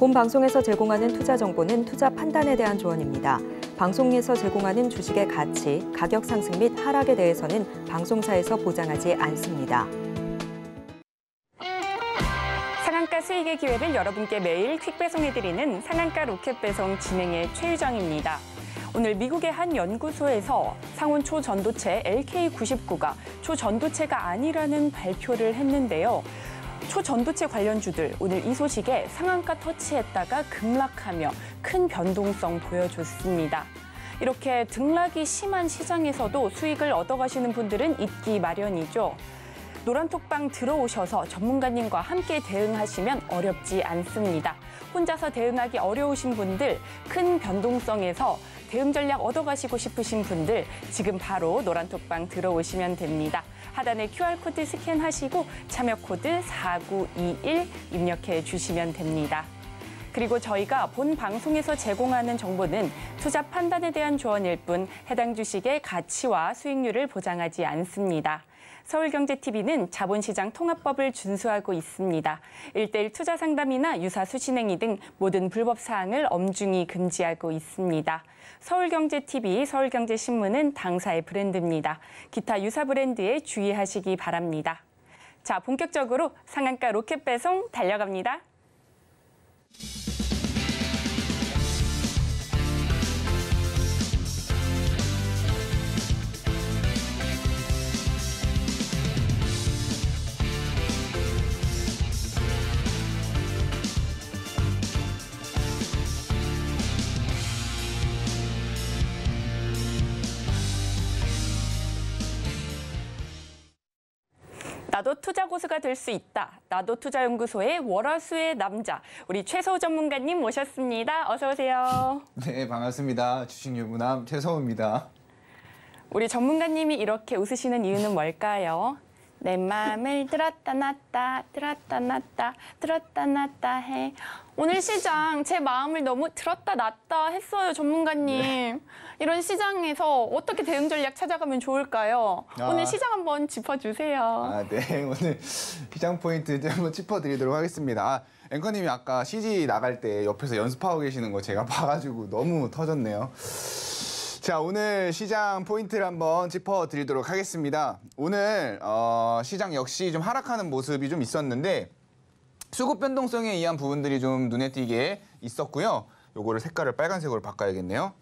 본 방송에서 제공하는 투자 정보는 투자 판단에 대한 조언입니다. 방송에서 제공하는 주식의 가치, 가격 상승 및 하락에 대해서는 방송사에서 보장하지 않습니다. 상한가 수익의 기회를 여러분께 매일 퀵 배송해드리는 상한가 로켓 배송 진행의 최유정입니다. 오늘 미국의 한 연구소에서 상온 초전도체 LK99가 초전도체가 아니라는 발표를 했는데요. 초전도체 관련주들 오늘 이 소식에 상한가 터치했다가 급락하며 큰 변동성 보여줬습니다. 이렇게 등락이 심한 시장에서도 수익을 얻어가시는 분들은 있기 마련이죠. 노란톡방 들어오셔서 전문가님과 함께 대응하시면 어렵지 않습니다. 혼자서 대응하기 어려우신 분들, 큰 변동성에서 대응 전략 얻어가시고 싶으신 분들, 지금 바로 노란톡방 들어오시면 됩니다. 하단에 QR코드 스캔하시고 참여 코드 4921 입력해 주시면 됩니다. 그리고 저희가 본 방송에서 제공하는 정보는 투자 판단에 대한 조언일 뿐 해당 주식의 가치와 수익률을 보장하지 않습니다. 서울경제TV는 자본시장 통합법을 준수하고 있습니다. 일대일 투자 상담이나 유사 수신행위 등 모든 불법 사항을 엄중히 금지하고 있습니다. 서울경제TV, 서울경제신문은 당사의 브랜드입니다. 기타 유사 브랜드에 주의하시기 바랍니다. 자, 본격적으로 상한가 로켓 배송 달려갑니다. 나도 투자 고수가 될 수 있다. 나도 투자연구소의 월화수의 남자 우리 최서우 전문가님 모셨습니다. 어서 오세요. 네 반갑습니다. 주식 유부남 최서우입니다. 우리 전문가님이 이렇게 웃으시는 이유는 뭘까요? 내 마음을 들었다 놨다 들었다 놨다 들었다 놨다 해 오늘 시장 제 마음을 너무 들었다 놨다 했어요, 전문가님. 네. 이런 시장에서 어떻게 대응 전략 찾아가면 좋을까요? 아. 오늘 시장 한번 짚어주세요. 아, 네, 오늘 시장 포인트 한번 짚어드리도록 하겠습니다. 아, 앵커님이 아까 CG 나갈 때 옆에서 연습하고 계시는 거 제가 봐가지고 너무 터졌네요. 자, 오늘 시장 포인트를 한번 짚어드리도록 하겠습니다. 오늘 어, 시장 역시 좀 하락하는 모습이 좀 있었는데 수급 변동성에 의한 부분들이 좀 눈에 띄게 있었고요. 요거를 색깔을 빨간색으로 바꿔야겠네요.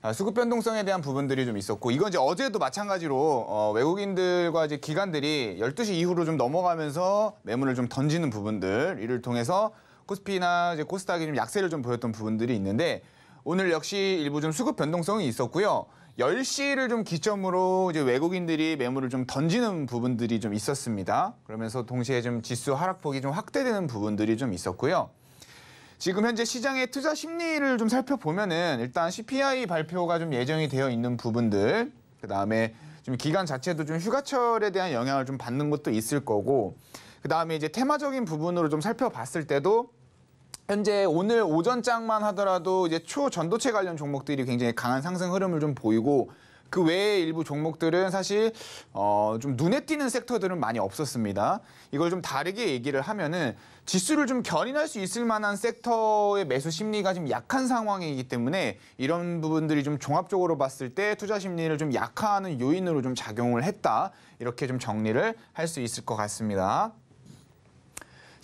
아, 수급 변동성에 대한 부분들이 좀 있었고 이건 이제 어제도 마찬가지로 어, 외국인들과 이제 기관들이 12시 이후로 좀 넘어가면서 매물을 좀 던지는 부분들 이를 통해서 코스피나 이제 코스닥이 좀 약세를 좀 보였던 부분들이 있는데 오늘 역시 일부 좀 수급 변동성이 있었고요. 10시를 좀 기점으로 이제 외국인들이 매물을 좀 던지는 부분들이 좀 있었습니다. 그러면서 동시에 좀 지수 하락폭이 좀 확대되는 부분들이 좀 있었고요. 지금 현재 시장의 투자 심리를 좀 살펴보면은 일단 CPI 발표가 좀 예정이 되어 있는 부분들, 그 다음에 좀 기간 자체도 좀 휴가철에 대한 영향을 좀 받는 것도 있을 거고, 그 다음에 이제 테마적인 부분으로 좀 살펴봤을 때도 현재 오늘 오전장만 하더라도 이제 초전도체 관련 종목들이 굉장히 강한 상승 흐름을 좀 보이고 그 외에 일부 종목들은 사실 어, 좀 눈에 띄는 섹터들은 많이 없었습니다. 이걸 좀 다르게 얘기를 하면은 지수를 좀 견인할 수 있을 만한 섹터의 매수 심리가 좀 약한 상황이기 때문에 이런 부분들이 좀 종합적으로 봤을 때 투자 심리를 좀 약화하는 요인으로 좀 작용을 했다. 이렇게 좀 정리를 할 수 있을 것 같습니다.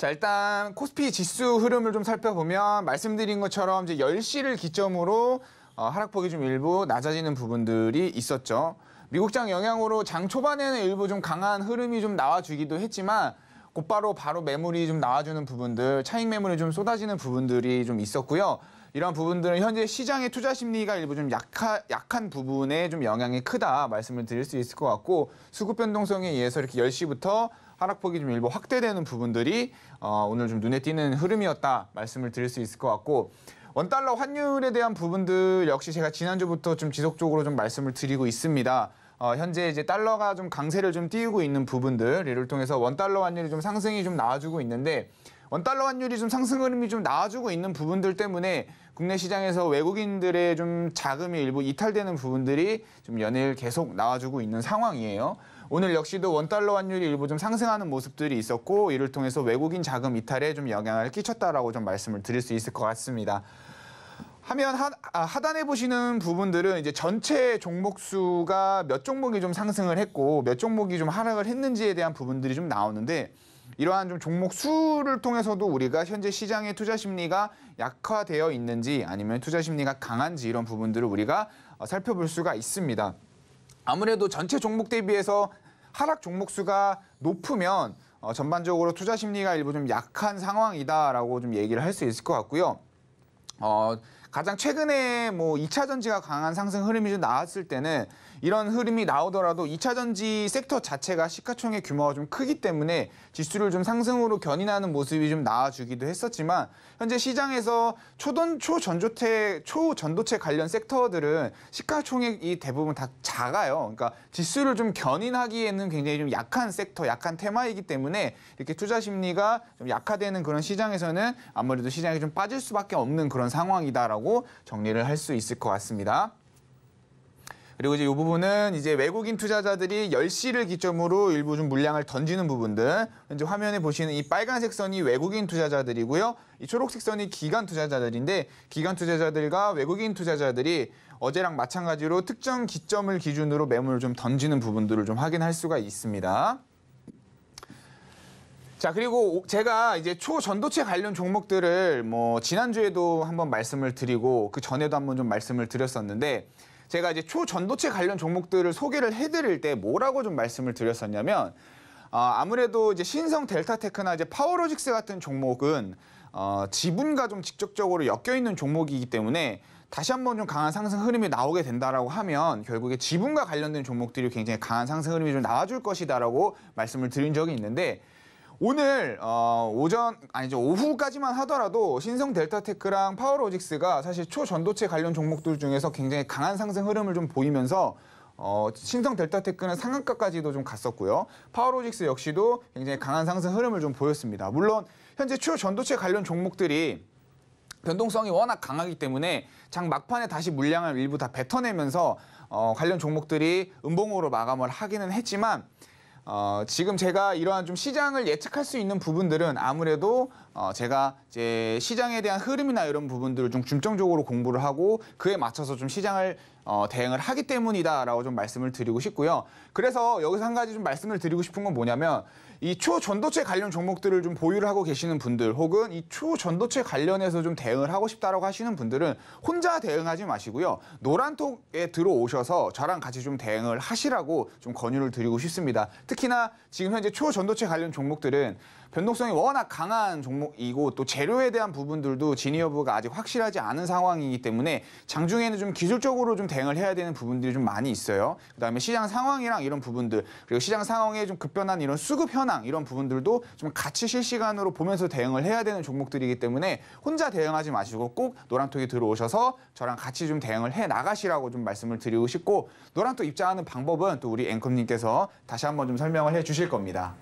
자, 일단 코스피 지수 흐름을 좀 살펴보면 말씀드린 것처럼 이제 10시를 기점으로 어, 하락폭이 좀 일부 낮아지는 부분들이 있었죠. 미국장 영향으로 장 초반에는 일부 좀 강한 흐름이 좀 나와주기도 했지만 곧바로 바로 매물이 좀 나와주는 부분들, 차익 매물이 좀 쏟아지는 부분들이 좀 있었고요. 이런 부분들은 현재 시장의 투자 심리가 일부 좀 약하, 약한 부분에 좀 영향이 크다 말씀을 드릴 수 있을 것 같고 수급 변동성에 의해서 이렇게 10시부터 하락폭이 좀 일부 확대되는 부분들이 어, 오늘 좀 눈에 띄는 흐름이었다 말씀을 드릴 수 있을 것 같고 원달러 환율에 대한 부분들 역시 제가 지난주부터 좀 지속적으로 좀 말씀을 드리고 있습니다. 어, 현재 이제 달러가 좀 강세를 좀 띄우고 있는 부분들 이를 통해서 원달러 환율이 좀 상승이 좀 나와주고 있는데 원달러 환율이 좀 상승 흐름이 좀 나와주고 있는 부분들 때문에 국내 시장에서 외국인들의 좀 자금이 일부 이탈되는 부분들이 좀 연일 계속 나와주고 있는 상황이에요. 오늘 역시도 원달러 환율이 일부 좀 상승하는 모습들이 있었고 이를 통해서 외국인 자금 이탈에 좀 영향을 끼쳤다라고 좀 말씀을 드릴 수 있을 것 같습니다. 하면 하, 아, 하단에 보시는 부분들은 이제 전체 종목 수가 몇 종목이 좀 상승을 했고 몇 종목이 좀 하락을 했는지에 대한 부분들이 좀 나오는데 이러한 좀 종목 수를 통해서도 우리가 현재 시장의 투자 심리가 약화되어 있는지 아니면 투자 심리가 강한지 이런 부분들을 우리가 어, 살펴볼 수가 있습니다. 아무래도 전체 종목 대비해서 하락 종목 수가 높으면 어, 전반적으로 투자 심리가 일부 좀 약한 상황이다라고 좀 얘기를 할 수 있을 것 같고요. 어, 가장 최근에 뭐 2차 전지가 강한 상승 흐름이 좀 나왔을 때는 이런 흐름이 나오더라도 2차 전지 섹터 자체가 시가총액 규모가 좀 크기 때문에 지수를 좀 상승으로 견인하는 모습이 좀 나와주기도 했었지만 현재 시장에서 초전 초전조태 초전도체 관련 섹터들은 시가총액이 대부분 다 작아요. 그러니까 지수를 좀 견인하기에는 굉장히 좀 약한 섹터, 약한 테마이기 때문에 이렇게 투자 심리가 좀 약화되는 그런 시장에서는 아무래도 시장이 좀 빠질 수밖에 없는 그런 상황이다라고 정리를 할 수 있을 것 같습니다. 그리고 이제 이 부분은 이제 외국인 투자자들이 10시를 기점으로 일부 좀 물량을 던지는 부분들. 이제 화면에 보시는 이 빨간색 선이 외국인 투자자들이고요. 이 초록색 선이 기관 투자자들인데 기관 투자자들과 외국인 투자자들이 어제랑 마찬가지로 특정 기점을 기준으로 매물을 좀 던지는 부분들을 좀 확인할 수가 있습니다. 자, 그리고 제가 이제 초전도체 관련 종목들을 뭐 지난주에도 한번 말씀을 드리고 그 전에도 한번 좀 말씀을 드렸었는데 제가 이제 초전도체 관련 종목들을 소개를 해드릴 때 뭐라고 좀 말씀을 드렸었냐면 어, 아무래도 이제 신성 델타테크나 이제 파워로직스 같은 종목은 어, 지분과 좀 직접적으로 엮여 있는 종목이기 때문에 다시 한번 좀 강한 상승 흐름이 나오게 된다라고 하면 결국에 지분과 관련된 종목들이 굉장히 강한 상승 흐름이 좀 나와줄 것이다라고 말씀을 드린 적이 있는데 오늘 어, 오전 아니죠 오후까지만 하더라도 신성 델타테크랑 파워로직스가 사실 초전도체 관련 종목들 중에서 굉장히 강한 상승 흐름을 좀 보이면서 어, 신성 델타테크는 상한가까지도 좀 갔었고요. 파워로직스 역시도 굉장히 강한 상승 흐름을 좀 보였습니다. 물론 현재 초전도체 관련 종목들이 변동성이 워낙 강하기 때문에 장 막판에 다시 물량을 일부 다 뱉어내면서 어, 관련 종목들이 음봉으로 마감을 하기는 했지만 어, 지금 제가 이러한 좀 시장을 예측할 수 있는 부분들은 아무래도 어, 제가 이제 시장에 대한 흐름이나 이런 부분들을 좀 중점적으로 공부를 하고 그에 맞춰서 좀 시장을 어, 대응을 하기 때문이다라고 좀 말씀을 드리고 싶고요. 그래서 여기서 한 가지 좀 말씀을 드리고 싶은 건 뭐냐면 이 초전도체 관련 종목들을 좀 보유를 하고 계시는 분들 혹은 이 초전도체 관련해서 좀 대응을 하고 싶다라고 하시는 분들은 혼자 대응하지 마시고요. 노란톡에 들어오셔서 저랑 같이 좀 대응을 하시라고 좀 권유를 드리고 싶습니다. 특히나 지금 현재 초전도체 관련 종목들은 변동성이 워낙 강한 종목이고 또 재료에 대한 부분들도 진위 여부가 아직 확실하지 않은 상황이기 때문에 장중에는 좀 기술적으로 좀 대응을 해야 되는 부분들이 좀 많이 있어요. 그다음에 시장 상황이랑 이런 부분들 그리고 시장 상황에 좀 급변한 이런 수급 현황 이런 부분들도 좀 같이 실시간으로 보면서 대응을 해야 되는 종목들이기 때문에 혼자 대응하지 마시고 꼭 노란톡이 들어오셔서 저랑 같이 좀 대응을 해 나가시라고 좀 말씀을 드리고 싶고 노란톡 입장하는 방법은 또 우리 앵커님께서 다시 한번 좀 설명을 해 주실 겁니다.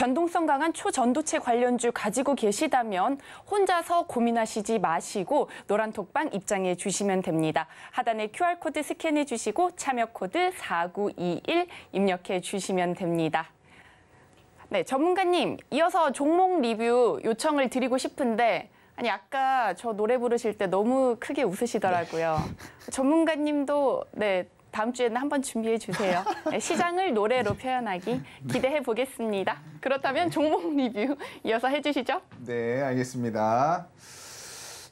변동성 강한 초전도체 관련주 가지고 계시다면 혼자서 고민하시지 마시고 노란톡방 입장해 주시면 됩니다. 하단에 QR코드 스캔해 주시고 참여 코드 4921 입력해 주시면 됩니다. 네, 전문가님, 이어서 종목 리뷰 요청을 드리고 싶은데 아니 아까 저 노래 부르실 때 너무 크게 웃으시더라고요. 네. 전문가님도 네, 다음 주에는 한번 준비해 주세요. 네, 시장을 노래로 표현하기 기대해 보겠습니다. 그렇다면 종목 리뷰 이어서 해주시죠. 네, 알겠습니다.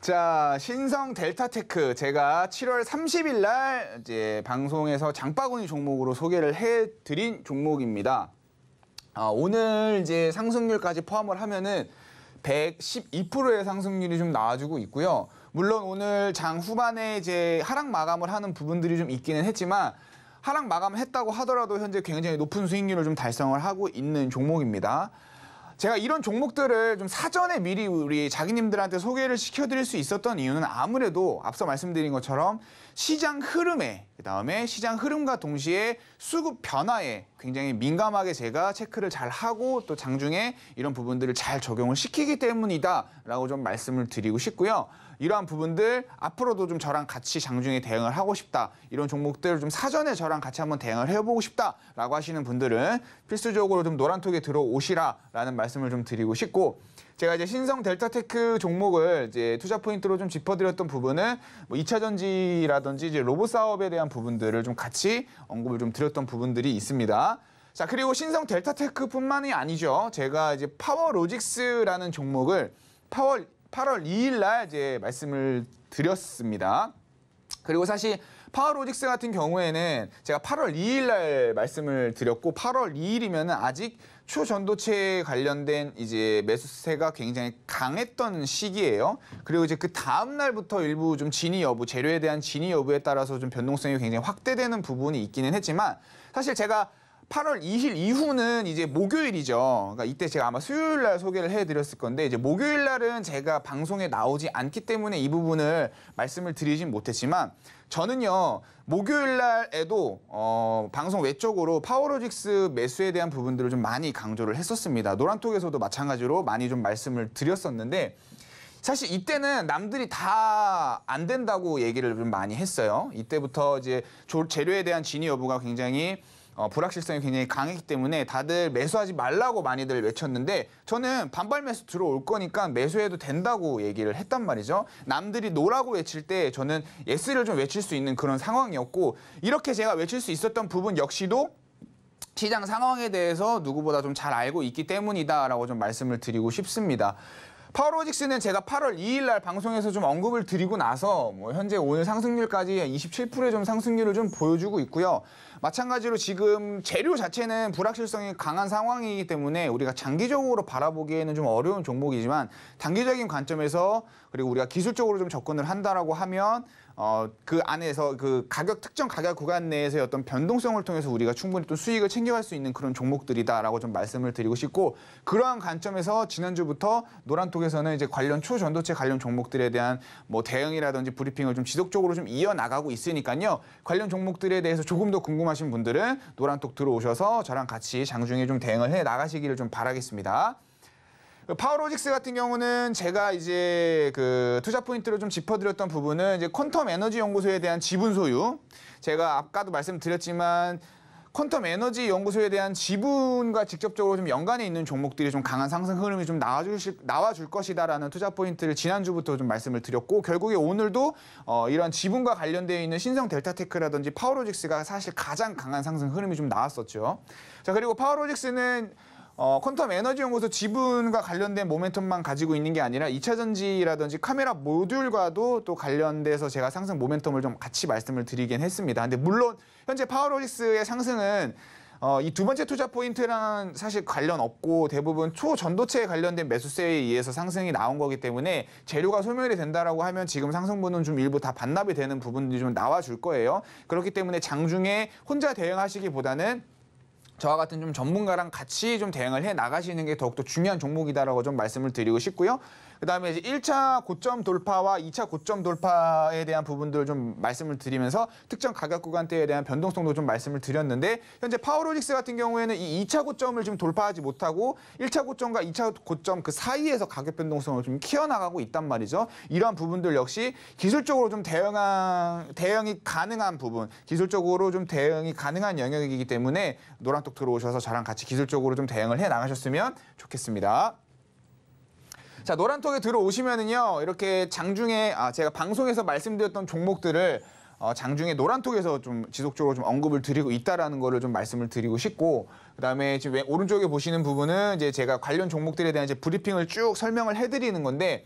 자, 신성 델타테크 제가 7월 30일 날 이제 방송에서 장바구니 종목으로 소개를 해 드린 종목입니다. 아, 오늘 이제 상승률까지 포함을 하면은 112%의 상승률이 좀 나와주고 있고요. 물론 오늘 장 후반에 이제 하락 마감을 하는 부분들이 좀 있기는 했지만 하락 마감을 했다고 하더라도 현재 굉장히 높은 수익률을 좀 달성을 하고 있는 종목입니다. 제가 이런 종목들을 좀 사전에 미리 우리 자기님들한테 소개를 시켜드릴 수 있었던 이유는 아무래도 앞서 말씀드린 것처럼 시장 흐름에 그다음에 시장 흐름과 동시에 수급 변화에 굉장히 민감하게 제가 체크를 잘 하고 또 장중에 이런 부분들을 잘 적용을 시키기 때문이다라고 좀 말씀을 드리고 싶고요. 이러한 부분들 앞으로도 좀 저랑 같이 장중에 대응을 하고 싶다. 이런 종목들 좀 사전에 저랑 같이 한번 대응을 해보고 싶다라고 하시는 분들은 필수적으로 좀 노란톡에 들어오시라라는 말씀을 좀 드리고 싶고 제가 이제 신성 델타테크 종목을 이제 투자 포인트로 좀 짚어드렸던 부분은 뭐 2차 전지라든지 이제 로봇 사업에 대한 부분들을 좀 같이 언급을 좀 드렸던 부분들이 있습니다. 자, 그리고 신성 델타테크뿐만이 아니죠. 제가 이제 파워 로직스라는 종목을 파월 8월 2일 날 이제 말씀을 드렸습니다. 그리고 사실 파워로직스 같은 경우에는 제가 8월 2일 날 말씀을 드렸고 8월 2일이면 아직 초전도체에 관련된 이제 매수세가 굉장히 강했던 시기예요. 그리고 이제 그 다음 날부터 일부 좀 진위 여부, 재료에 대한 진위 여부에 따라서 좀 변동성이 굉장히 확대되는 부분이 있기는 했지만 사실 제가 8월 2일 이후는 이제 목요일이죠. 그러니까 이때 제가 아마 수요일 날 소개를 해드렸을 건데 이제 목요일 날은 제가 방송에 나오지 않기 때문에 이 부분을 말씀을 드리진 못했지만 저는요 목요일 날에도 어, 방송 외적으로 파워로직스 매수에 대한 부분들을 좀 많이 강조를 했었습니다. 노란톡에서도 마찬가지로 많이 좀 말씀을 드렸었는데 사실 이때는 남들이 다 안 된다고 얘기를 좀 많이 했어요. 이때부터 이제 재료에 대한 진위 여부가 굉장히 어, 불확실성이 굉장히 강했기 때문에 다들 매수하지 말라고 많이들 외쳤는데 저는 반발 매수 들어올 거니까 매수해도 된다고 얘기를 했단 말이죠. 남들이 노라고 외칠 때 저는 예스를 좀 외칠 수 있는 그런 상황이었고 이렇게 제가 외칠 수 있었던 부분 역시도 시장 상황에 대해서 누구보다 좀 잘 알고 있기 때문이다라고 좀 말씀을 드리고 싶습니다. 파워로직스는 제가 8월 2일 날 방송에서 좀 언급을 드리고 나서 뭐 현재 오늘 상승률까지 27%의 좀 상승률을 좀 보여주고 있고요. 마찬가지로 지금 재료 자체는 불확실성이 강한 상황이기 때문에 우리가 장기적으로 바라보기에는 좀 어려운 종목이지만 단기적인 관점에서 그리고 우리가 기술적으로 좀 접근을 한다라고 하면 어, 그 안에서 그 가격 특정 가격 구간 내에서의 어떤 변동성을 통해서 우리가 충분히 또 수익을 챙겨갈 수 있는 그런 종목들이다라고 좀 말씀을 드리고 싶고 그러한 관점에서 지난주부터 노란톡에서는 이제 관련 초전도체 관련 종목들에 대한 뭐 대응이라든지 브리핑을 좀 지속적으로 좀 이어나가고 있으니까요 관련 종목들에 대해서 조금 더 궁금하신 분들은 노란톡 들어오셔서 저랑 같이 장중에 좀 대응을 해 나가시기를 좀 바라겠습니다. 파워로직스 같은 경우는 제가 이제 그 투자 포인트로 좀 짚어드렸던 부분은 이제 퀀텀 에너지 연구소에 대한 지분 소유. 제가 아까도 말씀드렸지만 퀀텀 에너지 연구소에 대한 지분과 직접적으로 좀 연관이 있는 종목들이 좀 강한 상승 흐름이 좀 나와주실, 나와줄 것이다라는 투자 포인트를 지난주부터 좀 말씀을 드렸고 결국에 오늘도 어, 이런 지분과 관련되어 있는 신성 델타테크라든지 파워로직스가 사실 가장 강한 상승 흐름이 좀 나왔었죠. 자 그리고 파워로직스는 어, 퀀텀 에너지 연구소 지분과 관련된 모멘텀만 가지고 있는 게 아니라 2차 전지라든지 카메라 모듈과도 또 관련돼서 제가 상승 모멘텀을 좀 같이 말씀을 드리긴 했습니다. 근데 물론 현재 파워로직스의 상승은 어, 이 두 번째 투자 포인트랑 사실 관련 없고 대부분 초전도체에 관련된 매수세에 의해서 상승이 나온 거기 때문에 재료가 소멸이 된다라고 하면 지금 상승분은 좀 일부 다 반납이 되는 부분들이 좀 나와줄 거예요. 그렇기 때문에 장중에 혼자 대응하시기보다는 저와 같은 좀 전문가랑 같이 좀 대응을 해 나가시는 게 더욱더 중요한 종목이다라고 좀 말씀을 드리고 싶고요. 그다음에 이제 1차 고점 돌파와 2차 고점 돌파에 대한 부분들을 좀 말씀을 드리면서 특정 가격 구간대에 대한 변동성도 좀 말씀을 드렸는데 현재 파워로직스 같은 경우에는 이 2차 고점을 지금 돌파하지 못하고 1차 고점과 2차 고점 그 사이에서 가격 변동성을 좀 키워나가고 있단 말이죠. 이러한 부분들 역시 기술적으로 좀 대응한 대응이 가능한 부분, 기술적으로 좀 대응이 가능한 영역이기 때문에 노란톡 들어오셔서 저랑 같이 기술적으로 좀 대응을 해 나가셨으면 좋겠습니다. 자, 노란톡에 들어오시면은요, 이렇게 장중에, 아, 제가 방송에서 말씀드렸던 종목들을 어, 장중에 노란톡에서 좀 지속적으로 좀 언급을 드리고 있다라는 거를 좀 말씀을 드리고 싶고 그다음에 지금 왼, 오른쪽에 보시는 부분은 이제 제가 관련 종목들에 대한 이제 브리핑을 쭉 설명을 해드리는 건데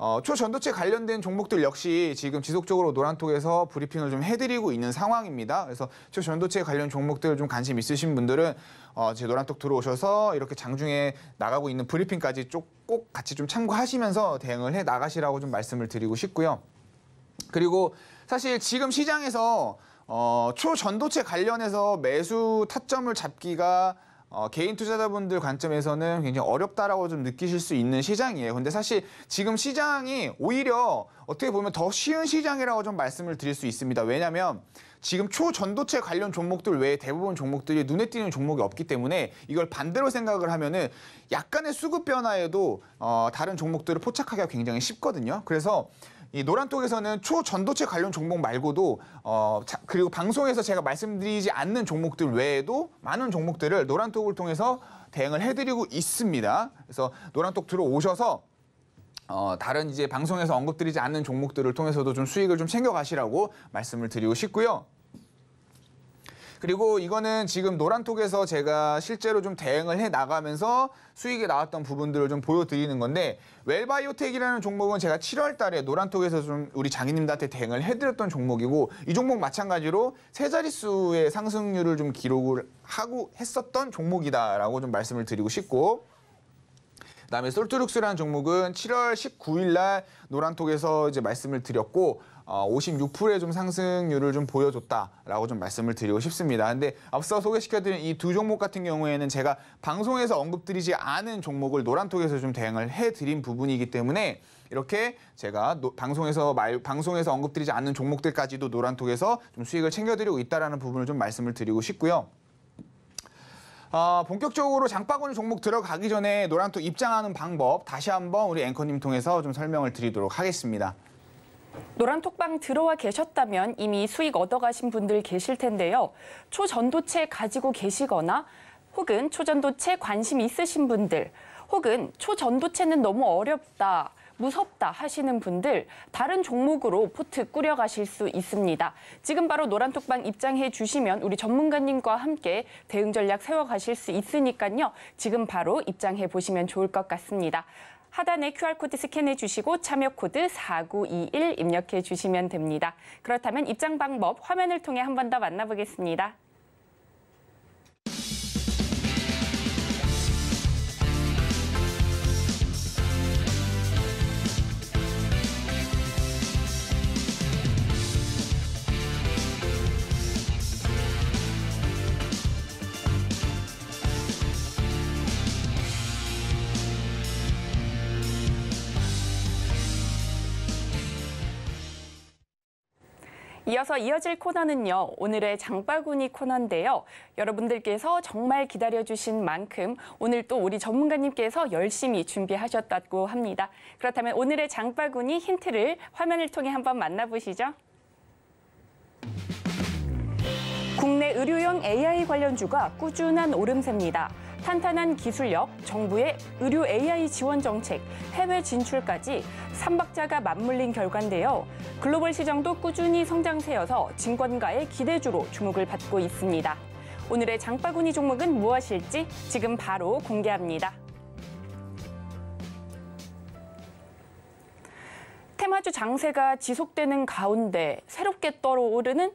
어, 초전도체 관련된 종목들 역시 지금 지속적으로 노란톡에서 브리핑을 좀 해드리고 있는 상황입니다. 그래서 초전도체 관련 종목들 좀 관심 있으신 분들은 어, 제 노란톡 들어오셔서 이렇게 장중에 나가고 있는 브리핑까지 쭉, 꼭 같이 좀 참고하시면서 대응을 해 나가시라고 좀 말씀을 드리고 싶고요. 그리고 사실 지금 시장에서 어, 초전도체 관련해서 매수 타점을 잡기가 어, 개인 투자자분들 관점에서는 굉장히 어렵다라고 좀 느끼실 수 있는 시장이에요. 근데 사실 지금 시장이 오히려 어떻게 보면 더 쉬운 시장이라고 좀 말씀을 드릴 수 있습니다. 왜냐하면 지금 초전도체 관련 종목들 외에 대부분 종목들이 눈에 띄는 종목이 없기 때문에 이걸 반대로 생각을 하면은 약간의 수급 변화에도 어, 다른 종목들을 포착하기가 굉장히 쉽거든요. 그래서 이 노란톡에서는 초전도체 관련 종목 말고도 어 자, 그리고 방송에서 제가 말씀드리지 않는 종목들 외에도 많은 종목들을 노란톡을 통해서 대응을 해드리고 있습니다. 그래서 노란톡 들어오셔서 어, 다른 이제 방송에서 언급드리지 않는 종목들을 통해서도 좀 수익을 좀 챙겨가시라고 말씀을 드리고 싶고요. 그리고 이거는 지금 노란톡에서 제가 실제로 좀 대응을 해 나가면서 수익이 나왔던 부분들을 좀 보여드리는 건데 웰바이오텍이라는 종목은 제가 7월 달에 노란톡에서 좀 우리 장인님들한테 대응을 해드렸던 종목이고 이 종목 마찬가지로 세 자릿수의 상승률을 좀 기록을 하고 했었던 종목이다라고 좀 말씀을 드리고 싶고 그다음에 솔트룩스라는 종목은 7월 19일 날 노란톡에서 이제 말씀을 드렸고 56%의 어, 좀 상승률을 좀 보여줬다라고 좀 말씀을 드리고 싶습니다. 근데 앞서 소개시켜드린 이 두 종목 같은 경우에는 제가 방송에서 언급드리지 않은 종목을 노란톡에서 좀 대응을 해드린 부분이기 때문에 이렇게 제가 노, 방송에서 말, 방송에서 언급드리지 않는 종목들까지도 노란톡에서 좀 수익을 챙겨드리고 있다라는 부분을 좀 말씀을 드리고 싶고요. 어, 본격적으로 장바구니 종목 들어가기 전에 노란톡 입장하는 방법 다시 한번 우리 앵커님 통해서 좀 설명을 드리도록 하겠습니다. 노란톡방 들어와 계셨다면 이미 수익 얻어가신 분들 계실 텐데요. 초전도체 가지고 계시거나 혹은 초전도체 관심 있으신 분들, 혹은 초전도체는 너무 어렵다, 무섭다 하시는 분들 다른 종목으로 포트 꾸려가실 수 있습니다. 지금 바로 노란톡방 입장해 주시면 우리 전문가님과 함께 대응 전략 세워가실 수 있으니까요. 지금 바로 입장해 보시면 좋을 것 같습니다. 하단에 QR코드 스캔해 주시고 참여 코드 4921 입력해 주시면 됩니다. 그렇다면 입장 방법 화면을 통해 한 번 더 만나보겠습니다. 이어서 이어질 코너는요. 오늘의 장바구니 코너인데요. 여러분들께서 정말 기다려주신 만큼 오늘 또 우리 전문가님께서 열심히 준비하셨다고 합니다. 그렇다면 오늘의 장바구니 힌트를 화면을 통해 한번 만나보시죠. 국내 의료용 AI 관련주가 꾸준한 오름세입니다. 탄탄한 기술력, 정부의 의료 AI 지원 정책, 해외 진출까지 삼박자가 맞물린 결과인데요. 글로벌 시장도 꾸준히 성장세여서 증권가의 기대주로 주목을 받고 있습니다. 오늘의 장바구니 종목은 무엇일지 지금 바로 공개합니다. 테마주 장세가 지속되는 가운데 새롭게 떠오르는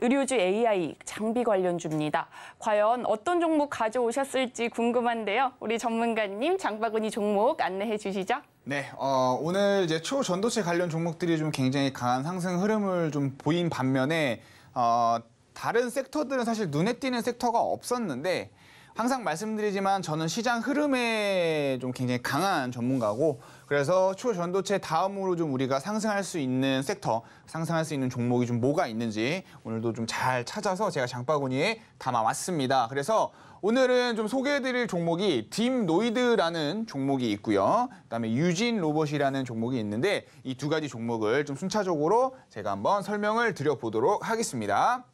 의료주 AI 장비 관련주입니다. 과연 어떤 종목 가져오셨을지 궁금한데요. 우리 전문가님 장바구니 종목 안내해 주시죠. 네, 어, 오늘 이제 초전도체 관련 종목들이 좀 굉장히 강한 상승 흐름을 좀 보인 반면에 어, 다른 섹터들은 사실 눈에 띄는 섹터가 없었는데 항상 말씀드리지만 저는 시장 흐름에 좀 굉장히 강한 전문가고 그래서 초전도체 다음으로 좀 우리가 상승할 수 있는 섹터, 상승할 수 있는 종목이 좀 뭐가 있는지 오늘도 좀 잘 찾아서 제가 장바구니에 담아왔습니다. 그래서 오늘은 좀 소개해드릴 종목이 딥노이드라는 종목이 있고요. 그다음에 유진 로봇이라는 종목이 있는데 이 두 가지 종목을 좀 순차적으로 제가 한번 설명을 드려보도록 하겠습니다.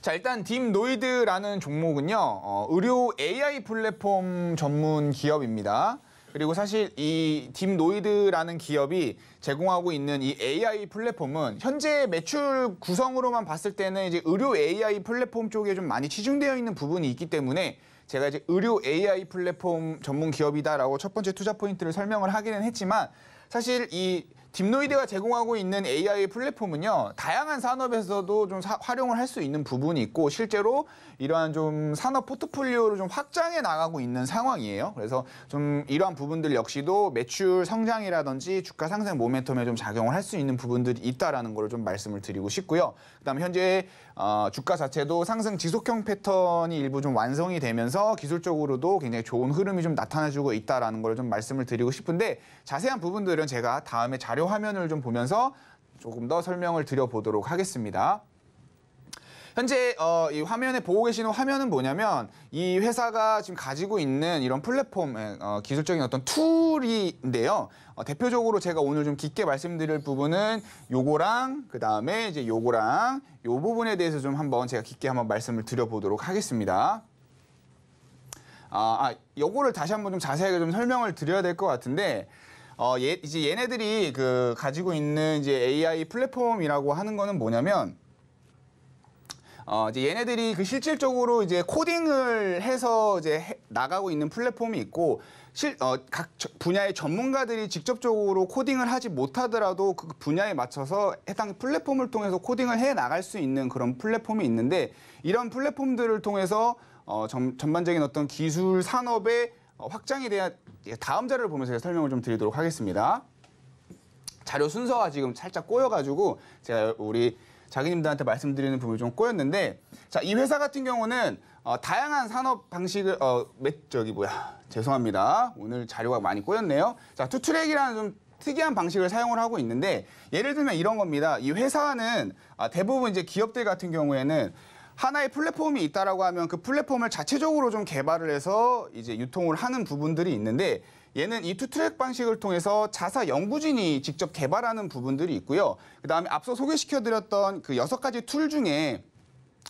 자 일단 딥노이드라는 종목은요 어, 의료 AI 플랫폼 전문 기업입니다. 그리고 사실 이 딥노이드라는 기업이 제공하고 있는 이 AI 플랫폼은 현재 매출 구성으로만 봤을 때는 이제 의료 AI 플랫폼 쪽에 좀 많이 치중되어 있는 부분이 있기 때문에 제가 이제 의료 AI 플랫폼 전문 기업이다라고 첫 번째 투자 포인트를 설명을 하기는 했지만 사실 이 딥노이드가 제공하고 있는 AI 플랫폼은요 다양한 산업에서도 좀 사, 활용을 할 수 있는 부분이 있고 실제로 이러한 좀 산업 포트폴리오를 좀 확장해 나가고 있는 상황이에요. 그래서 좀 이러한 부분들 역시도 매출 성장이라든지 주가 상승 모멘텀에 좀 작용을 할 수 있는 부분들이 있다라는 걸좀 말씀을 드리고 싶고요. 그다음 현재 어, 주가 자체도 상승 지속형 패턴이 일부 좀 완성이 되면서 기술적으로도 굉장히 좋은 흐름이 좀 나타나주고 있다라는 걸 좀 말씀을 드리고 싶은데 자세한 부분들은 제가 다음에 자료 화면을 좀 보면서 조금 더 설명을 드려보도록 하겠습니다. 현재 어, 이 화면에 보고 계시는 화면은 뭐냐면 이 회사가 지금 가지고 있는 이런 플랫폼의 어, 기술적인 어떤 툴인데요. 어, 대표적으로 제가 오늘 좀 깊게 말씀드릴 부분은 요거랑 그 다음에 이제 요거랑 요 부분에 대해서 좀 한번 제가 깊게 한번 말씀을 드려보도록 하겠습니다. 아, 아 요거를 다시 한번 좀 자세하게 좀 설명을 드려야 될 것 같은데 어, 얘, 이제 얘네들이 그 가지고 있는 이제 AI 플랫폼이라고 하는 거는 뭐냐면 어, 이제 얘네들이 그 실질적으로 이제 코딩을 해서 이제 해, 나가고 있는 플랫폼이 있고 실, 어, 각 저, 분야의 전문가들이 직접적으로 코딩을 하지 못하더라도 그 분야에 맞춰서 해당 플랫폼을 통해서 코딩을 해 나갈 수 있는 그런 플랫폼이 있는데 이런 플랫폼들을 통해서 어, 전, 전반적인 어떤 기술 산업의 어, 확장에 대한 예, 다음 자료를 보면서 제가 설명을 좀 드리도록 하겠습니다. 자료 순서가 지금 살짝 꼬여가지고 제가 우리 자기님들한테 말씀드리는 부분이 좀 꼬였는데 자 이 회사 같은 경우는 어, 다양한 산업 방식을 어, 몇 저기 뭐야 죄송합니다 오늘 자료가 많이 꼬였네요 자 투트랙이라는 좀 특이한 방식을 사용을 하고 있는데 예를 들면 이런 겁니다 이 회사는 아, 대부분 이제 기업들 같은 경우에는 하나의 플랫폼이 있다라고 하면 그 플랫폼을 자체적으로 좀 개발을 해서 이제 유통을 하는 부분들이 있는데 얘는 이 투트랙 방식을 통해서 자사 연구진이 직접 개발하는 부분들이 있고요. 그다음에 앞서 소개시켜드렸던 그 여섯 가지 툴 중에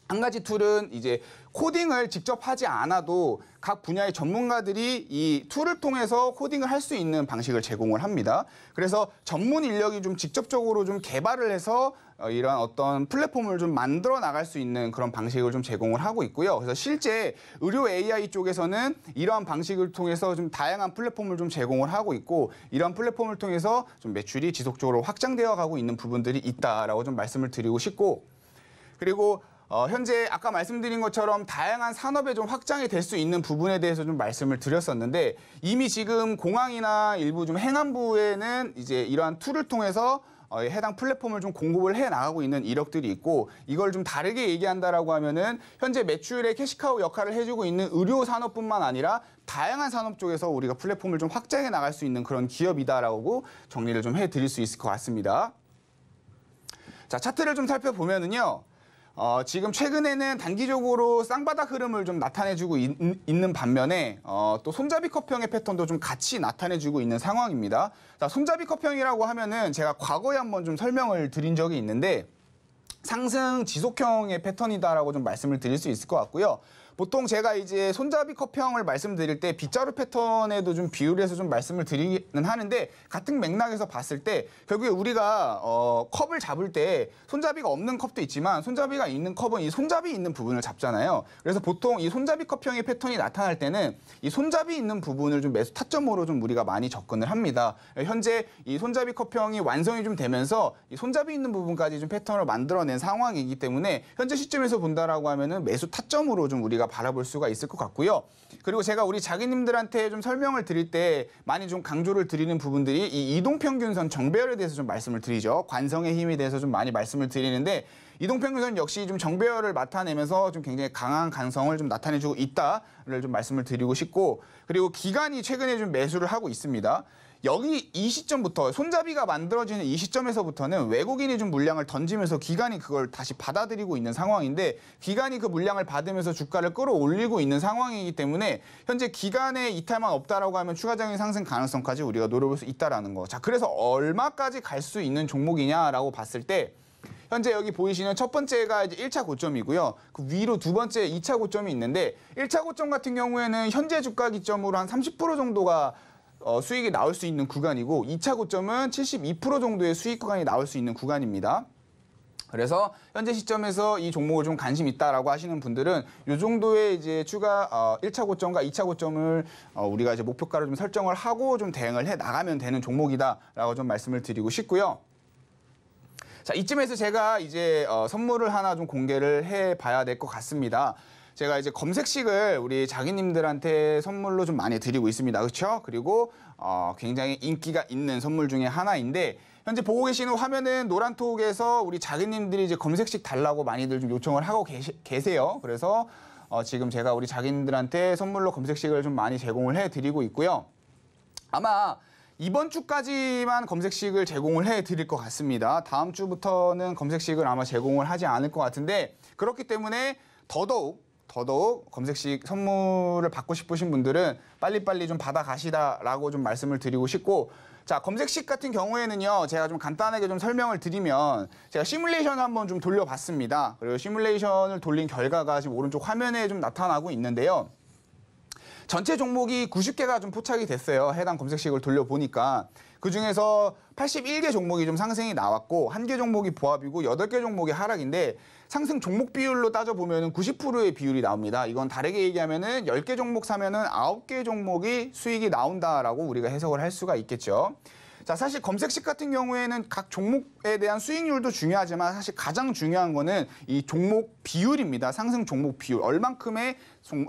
한 가지 툴은 이제 코딩을 직접 하지 않아도 각 분야의 전문가들이 이 툴을 통해서 코딩을 할 수 있는 방식을 제공을 합니다. 그래서 전문 인력이 좀 직접적으로 좀 개발을 해서 어, 이러한 어떤 플랫폼을 좀 만들어 나갈 수 있는 그런 방식을 좀 제공을 하고 있고요. 그래서 실제 의료 AI 쪽에서는 이러한 방식을 통해서 좀 다양한 플랫폼을 좀 제공을 하고 있고 이런 플랫폼을 통해서 좀 매출이 지속적으로 확장되어 가고 있는 부분들이 있다라고 좀 말씀을 드리고 싶고 그리고 어, 현재 아까 말씀드린 것처럼 다양한 산업에 좀 확장이 될 수 있는 부분에 대해서 좀 말씀을 드렸었는데 이미 지금 공항이나 일부 좀 행안부에는 이제 이러한 툴을 통해서 어, 해당 플랫폼을 좀 공급을 해 나가고 있는 이력들이 있고 이걸 좀 다르게 얘기한다라고 하면은 현재 매출의 캐시카우 역할을 해주고 있는 의료 산업뿐만 아니라 다양한 산업 쪽에서 우리가 플랫폼을 좀 확장해 나갈 수 있는 그런 기업이다라고 정리를 좀 해드릴 수 있을 것 같습니다. 자 차트를 좀 살펴보면은요. 어, 지금 최근에는 단기적으로 쌍바닥 흐름을 좀 나타내주고 있, 는 반면에 어, 또 손잡이 커평의 패턴도 좀 같이 나타내주고 있는 상황입니다. 자, 손잡이 커평이라고 하면은 제가 과거에 한번 좀 설명을 드린 적이 있는데 상승 지속형의 패턴이다라고 좀 말씀을 드릴 수 있을 것 같고요. 보통 제가 이제 손잡이 컵형을 말씀드릴 때 빗자루 패턴에도 좀 비율해서 좀 말씀을 드리는 하는데 같은 맥락에서 봤을 때 결국에 우리가 어, 컵을 잡을 때 손잡이가 없는 컵도 있지만 손잡이가 있는 컵은 이 손잡이 있는 부분을 잡잖아요. 그래서 보통 이 손잡이 컵형의 패턴이 나타날 때는 이 손잡이 있는 부분을 좀 매수 타점으로 좀 우리가 많이 접근을 합니다. 현재 이 손잡이 컵형이 완성이 좀 되면서 이 손잡이 있는 부분까지 좀 패턴을 만들어낸 상황이기 때문에 현재 시점에서 본다라고 하면은 매수 타점으로 좀 우리가 바라볼 수가 있을 것 같고요. 그리고 제가 우리 자기님들한테 좀 설명을 드릴 때 많이 좀 강조를 드리는 부분들이 이 이동평균선 정배열에 대해서 좀 말씀을 드리죠. 관성의 힘에 대해서 좀 많이 말씀을 드리는데 이동평균선 역시 좀 정배열을 나타내면서좀 굉장히 강한 강성을 좀 나타내주고 있다를 좀 말씀을 드리고 싶고 그리고 기간이 최근에 좀 매수를 하고 있습니다. 여기 이 시점부터 손잡이가 만들어지는 이 시점에서부터는 외국인이 좀 물량을 던지면서 기관이 그걸 다시 받아들이고 있는 상황인데 기관이 그 물량을 받으면서 주가를 끌어올리고 있는 상황이기 때문에 현재 기간의 이탈만 없다라고 하면 추가적인 상승 가능성까지 우리가 노려볼 수 있다라는 거. 자, 그래서 얼마까지 갈 수 있는 종목이냐라고 봤을 때 현재 여기 보이시는 첫 번째가 이제 1차 고점이고요. 그 위로 두 번째 2차 고점이 있는데 1차 고점 같은 경우에는 현재 주가 기점으로 한 30% 정도가 어, 수익이 나올 수 있는 구간이고 2차 고점은 72% 정도의 수익 구간이 나올 수 있는 구간입니다. 그래서 현재 시점에서 이 종목을 좀 관심 있다라고 하시는 분들은 이 정도의 이제 추가 어 1차 고점과 2차 고점을 어 우리가 이제 목표가를 좀 설정을 하고 좀 대응을 해 나가면 되는 종목이다라고 좀 말씀을 드리고 싶고요. 자, 이쯤에서 제가 이제 어 선물을 하나 좀 공개를 해 봐야 될 것 같습니다. 제가 이제 검색식을 우리 자기님들한테 선물로 좀 많이 드리고 있습니다. 그렇죠? 그리고 어, 굉장히 인기가 있는 선물 중에 하나인데 현재 보고 계시는 화면은 노란톡에서 우리 자기님들이 이제 검색식 달라고 많이들 좀 요청을 하고 계시, 계세요. 그래서 어, 지금 제가 우리 자기님들한테 선물로 검색식을 좀 많이 제공을 해드리고 있고요. 아마 이번 주까지만 검색식을 제공을 해드릴 것 같습니다. 다음 주부터는 검색식을 아마 제공을 하지 않을 것 같은데 그렇기 때문에 더더욱 더더욱 검색식 선물을 받고 싶으신 분들은 빨리빨리 좀 받아가시다라고 좀 말씀을 드리고 싶고 자 검색식 같은 경우에는요 제가 좀 간단하게 좀 설명을 드리면 제가 시뮬레이션을 한번 좀 돌려봤습니다 그리고 시뮬레이션을 돌린 결과가 지금 오른쪽 화면에 좀 나타나고 있는데요 전체 종목이 90개가 좀 포착이 됐어요. 해당 검색식을 돌려보니까. 그중에서 81개 종목이 좀 상승이 나왔고 1개 종목이 보합이고 8개 종목이 하락인데 상승 종목 비율로 따져보면 90%의 비율이 나옵니다. 이건 다르게 얘기하면 10개 종목 사면 은 9개 종목이 수익이 나온다라고 우리가 해석을 할 수가 있겠죠. 자, 사실 검색식 같은 경우에는 각 종목에 대한 수익률도 중요하지만 사실 가장 중요한 거는 이 종목 비율입니다. 상승 종목 비율. 얼만큼의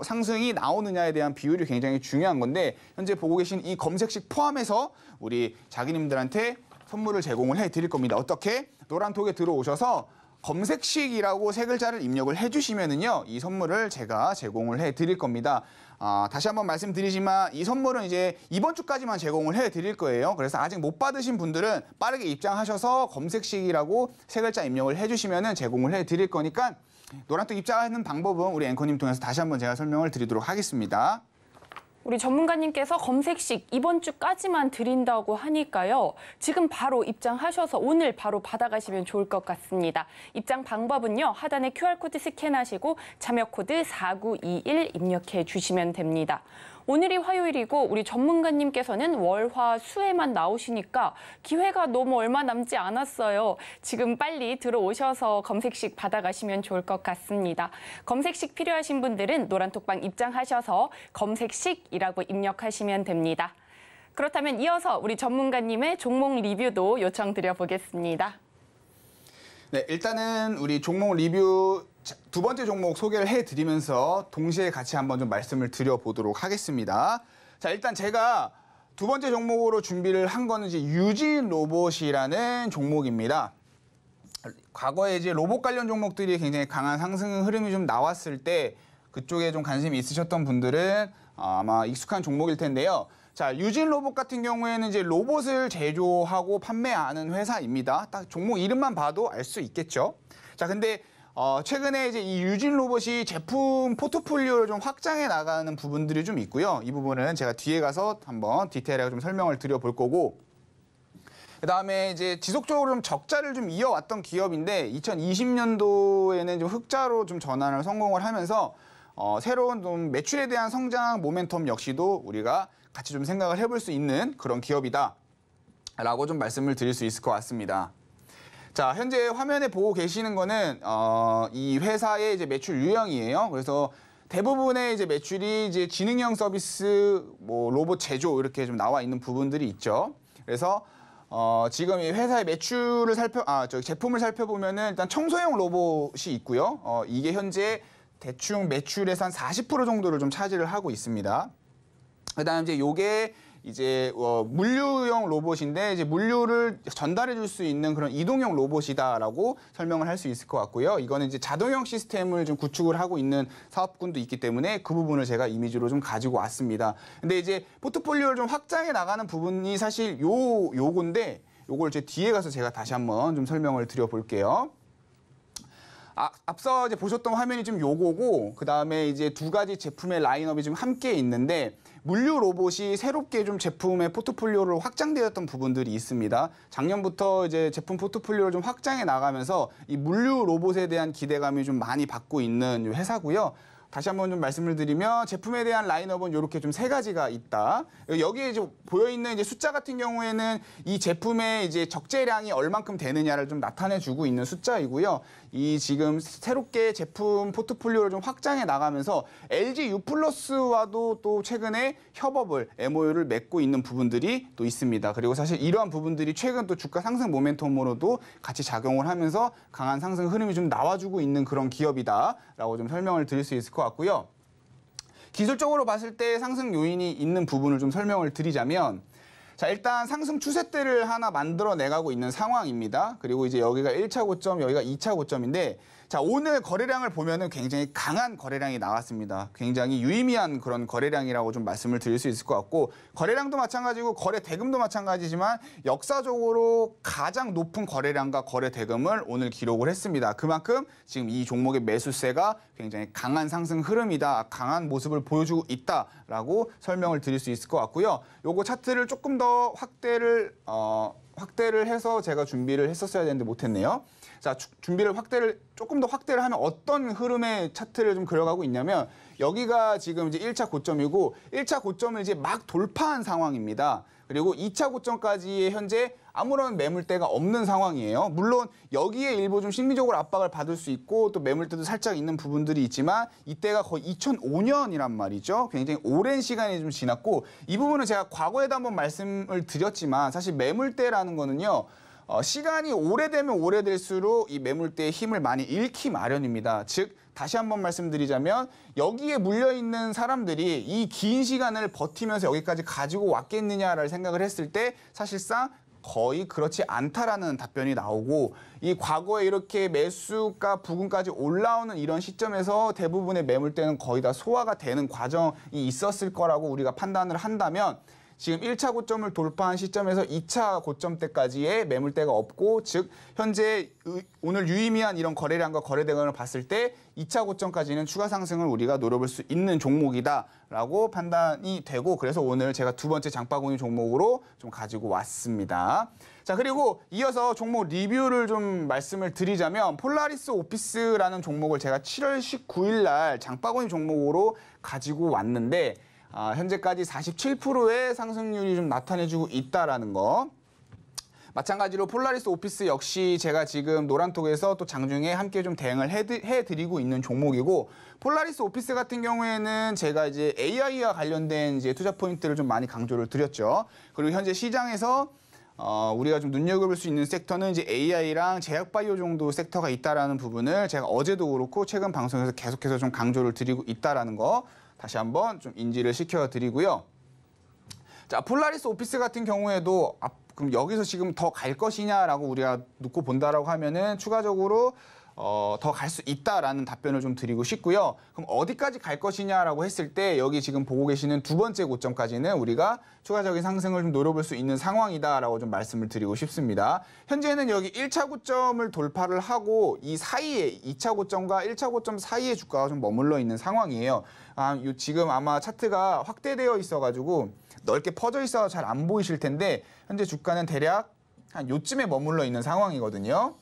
상승이 나오느냐에 대한 비율이 굉장히 중요한 건데 현재 보고 계신 이 검색식 포함해서 우리 자기님들한테 선물을 제공을 해 드릴 겁니다. 어떻게? 노란톡에 들어오셔서 검색식이라고 세 글자를 입력을 해주시면은요 이 선물을 제가 제공을 해드릴 겁니다. 아, 다시 한번 말씀드리지만 이 선물은 이제 이번 주까지만 제공을 해드릴 거예요. 그래서 아직 못 받으신 분들은 빠르게 입장하셔서 검색식이라고 세 글자 입력을 해주시면은 제공을 해드릴 거니까 노란톡 입장하는 방법은 우리 앵커님 통해서 다시 한번 제가 설명을 드리도록 하겠습니다. 우리 전문가님께서 검색식 이번 주까지만 드린다고 하니까요. 지금 바로 입장하셔서 오늘 바로 받아가시면 좋을 것 같습니다. 입장 방법은요. 하단에 QR코드 스캔하시고 참여 코드 4921 입력해 주시면 됩니다. 오늘이 화요일이고 우리 전문가님께서는 월화 수에만 나오시니까 기회가 너무 얼마 남지 않았어요. 지금 빨리 들어오셔서 검색식 받아가시면 좋을 것 같습니다. 검색식 필요하신 분들은 노란톡방 입장하셔서 검색식이라고 입력하시면 됩니다. 그렇다면 이어서 우리 전문가님의 종목 리뷰도 요청드려 보겠습니다. 네, 일단은 우리 종목 리뷰 두 번째 종목 소개를 해드리면서 동시에 같이 한번 좀 말씀을 드려보도록 하겠습니다. 자, 일단 제가 두 번째 종목으로 준비를 한 거는 이제 유진 로봇이라는 종목입니다. 과거에 이제 로봇 관련 종목들이 굉장히 강한 상승 흐름이 좀 나왔을 때 그쪽에 좀 관심이 있으셨던 분들은 어, 아마 익숙한 종목일 텐데요. 자, 유진 로봇 같은 경우에는 이제 로봇을 제조하고 판매하는 회사입니다. 딱 종목 이름만 봐도 알 수 있겠죠. 자, 근데 어, 최근에 이제 이 유진 로봇이 제품 포트폴리오를 좀 확장해 나가는 부분들이 좀 있고요. 이 부분은 제가 뒤에 가서 한번 디테일하게 좀 설명을 드려볼 거고 그다음에 이제 지속적으로 좀 적자를 좀 이어왔던 기업인데 2020년도에는 좀 흑자로 좀 전환을 성공을 하면서 어, 새로운 좀 매출에 대한 성장 모멘텀 역시도 우리가 같이 좀 생각을 해볼 수 있는 그런 기업이다라고 좀 말씀을 드릴 수 있을 것 같습니다. 자, 현재 화면에 보고 계시는 거는 어, 이 회사의 이제 매출 유형이에요. 그래서 대부분의 이제 매출이 이제 지능형 서비스, 뭐 로봇 제조 이렇게 좀 나와 있는 부분들이 있죠. 그래서 어, 지금 이 회사의 매출을 살펴, 아, 저 제품을 살펴보면은 일단 청소형 로봇이 있고요. 어, 이게 현재 대충 매출에서 한40% 정도를 좀 차지를 하고 있습니다. 그 다음 이제 요게 이제 어, 물류용 로봇인데 이제 물류를 전달해 줄 수 있는 그런 이동형 로봇이다라고 설명을 할 수 있을 것 같고요. 이거는 이제 자동형 시스템을 좀 구축을 하고 있는 사업군도 있기 때문에 그 부분을 제가 이미지로 좀 가지고 왔습니다. 근데 이제 포트폴리오를 좀 확장해 나가는 부분이 사실 요 요건데 요걸 제 뒤에 가서 제가 다시 한번 좀 설명을 드려 볼게요. 아, 앞서 이제 보셨던 화면이 좀 요거고 그다음에 이제 두 가지 제품의 라인업이 좀 함께 있는데 물류 로봇이 새롭게 좀 제품의 포트폴리오를 확장되었던 부분들이 있습니다. 작년부터 이제 제품 포트폴리오를 좀 확장해 나가면서 이 물류 로봇에 대한 기대감이 좀 많이 받고 있는 회사고요. 다시 한번 좀 말씀을 드리면 제품에 대한 라인업은 이렇게 좀 세 가지가 있다. 여기에 이제 보여 있는 이제 숫자 같은 경우에는 이 제품의 이제 적재량이 얼만큼 되느냐를 좀 나타내 주고 있는 숫자이고요. 이 지금 새롭게 제품 포트폴리오를 좀 확장해 나가면서 LG U 플러스와도 또 최근에 협업을 MOU를 맺고 있는 부분들이 또 있습니다. 그리고 사실 이러한 부분들이 최근 또 주가 상승 모멘텀으로도 같이 작용을 하면서 강한 상승 흐름이 좀 나와주고 있는 그런 기업이다라고 좀 설명을 드릴 수 있을 것 같고요. 기술적으로 봤을 때 상승 요인이 있는 부분을 좀 설명을 드리자면 자, 일단 상승 추세대를 하나 만들어내가고 있는 상황입니다. 그리고 이제 여기가 1차 고점, 여기가 2차 고점인데 자, 오늘 거래량을 보면 굉장히 강한 거래량이 나왔습니다. 굉장히 유의미한 그런 거래량이라고 좀 말씀을 드릴 수 있을 것 같고 거래량도 마찬가지고 거래 대금도 마찬가지지만 역사적으로 가장 높은 거래량과 거래 대금을 오늘 기록을 했습니다. 그만큼 지금 이 종목의 매수세가 굉장히 강한 상승 흐름이다. 강한 모습을 보여주고 있다라고 설명을 드릴 수 있을 것 같고요. 요거 차트를 조금 더 확대를 어 확대를 해서 제가 준비를 했었어야 되는데 못 했네요. 자, 주, 준비를 확대를 조금 더 확대를 하면 어떤 흐름의 차트를 좀 그려가고 있냐면 여기가 지금 이제 1차 고점이고 1차 고점을 이제 막 돌파한 상황입니다. 그리고 2차 고점까지 현재 아무런 매물대가 없는 상황이에요. 물론 여기에 일부 좀 심리적으로 압박을 받을 수 있고 또 매물대도 살짝 있는 부분들이 있지만 이때가 거의 2005년이란 말이죠. 굉장히 오랜 시간이 좀 지났고 이 부분은 제가 과거에도 한번 말씀을 드렸지만 사실 매물대라는 거는요. 어, 시간이 오래되면 오래될수록 이 매물대의 힘을 많이 잃기 마련입니다. 즉 다시 한번 말씀드리자면 여기에 물려 있는 사람들이 이 긴 시간을 버티면서 여기까지 가지고 왔겠느냐를 생각을 했을 때 사실상 거의 그렇지 않다라는 답변이 나오고 이 과거에 이렇게 매수가 부근까지 올라오는 이런 시점에서 대부분의 매물대는 거의 다 소화가 되는 과정이 있었을 거라고 우리가 판단을 한다면 지금 1차 고점을 돌파한 시점에서 2차 고점 때까지의 매물대가 없고 즉 현재 오늘 유의미한 이런 거래량과 거래 대금을 봤을 때 2차 고점까지는 추가 상승을 우리가 노려볼 수 있는 종목이다라고 판단이 되고 그래서 오늘 제가 두 번째 장바구니 종목으로 좀 가지고 왔습니다. 자 그리고 이어서 종목 리뷰를 좀 말씀을 드리자면 폴라리스 오피스라는 종목을 제가 7월 19일 날 장바구니 종목으로 가지고 왔는데 아, 현재까지 47%의 상승률이 좀 나타내주고 있다라는 거. 마찬가지로 폴라리스 오피스 역시 제가 지금 노란톡에서 또 장중에 함께 좀 대응을 해드리고 있는 종목이고 폴라리스 오피스 같은 경우에는 제가 이제 AI와 관련된 이제 투자 포인트를 좀 많이 강조를 드렸죠. 그리고 현재 시장에서 어, 우리가 좀 눈여겨볼 수 있는 섹터는 이제 AI랑 제약바이오 정도 섹터가 있다라는 부분을 제가 어제도 그렇고 최근 방송에서 계속해서 좀 강조를 드리고 있다라는 거. 다시 한번 좀 인지를 시켜드리고요. 자, 폴라리스 오피스 같은 경우에도 그럼 여기서 지금 더 갈 것이냐라고 우리가 놓고 본다라고 하면은 추가적으로 어, 더 갈 수 있다라는 답변을 좀 드리고 싶고요. 그럼 어디까지 갈 것이냐라고 했을 때 여기 지금 보고 계시는 두 번째 고점까지는 우리가 추가적인 상승을 좀 노려볼 수 있는 상황이다라고 좀 말씀을 드리고 싶습니다. 현재는 여기 1차 고점을 돌파를 하고 이 사이에 2차 고점과 1차 고점 사이에 주가가 좀 머물러 있는 상황이에요. 아, 요 지금 아마 차트가 확대되어 있어가지고 넓게 퍼져 있어서 잘 안 보이실 텐데 현재 주가는 대략 한 요쯤에 머물러 있는 상황이거든요.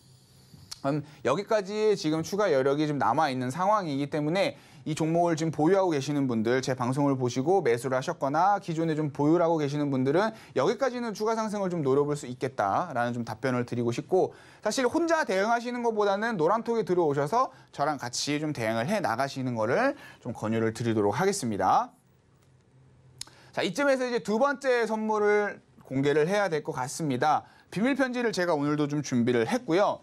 음, 여기까지 지금 추가 여력이 좀 남아 있는 상황이기 때문에 이 종목을 지금 보유하고 계시는 분들 제 방송을 보시고 매수를 하셨거나 기존에 좀 보유를 하고 계시는 분들은 여기까지는 추가 상승을 좀 노려볼 수 있겠다라는 좀 답변을 드리고 싶고 사실 혼자 대응하시는 것보다는 노란톡에 들어오셔서 저랑 같이 좀 대응을 해 나가시는 거를 좀 권유를 드리도록 하겠습니다. 자, 이쯤에서 이제 두 번째 선물을 공개를 해야 될 것 같습니다. 비밀 편지를 제가 오늘도 좀 준비를 했고요.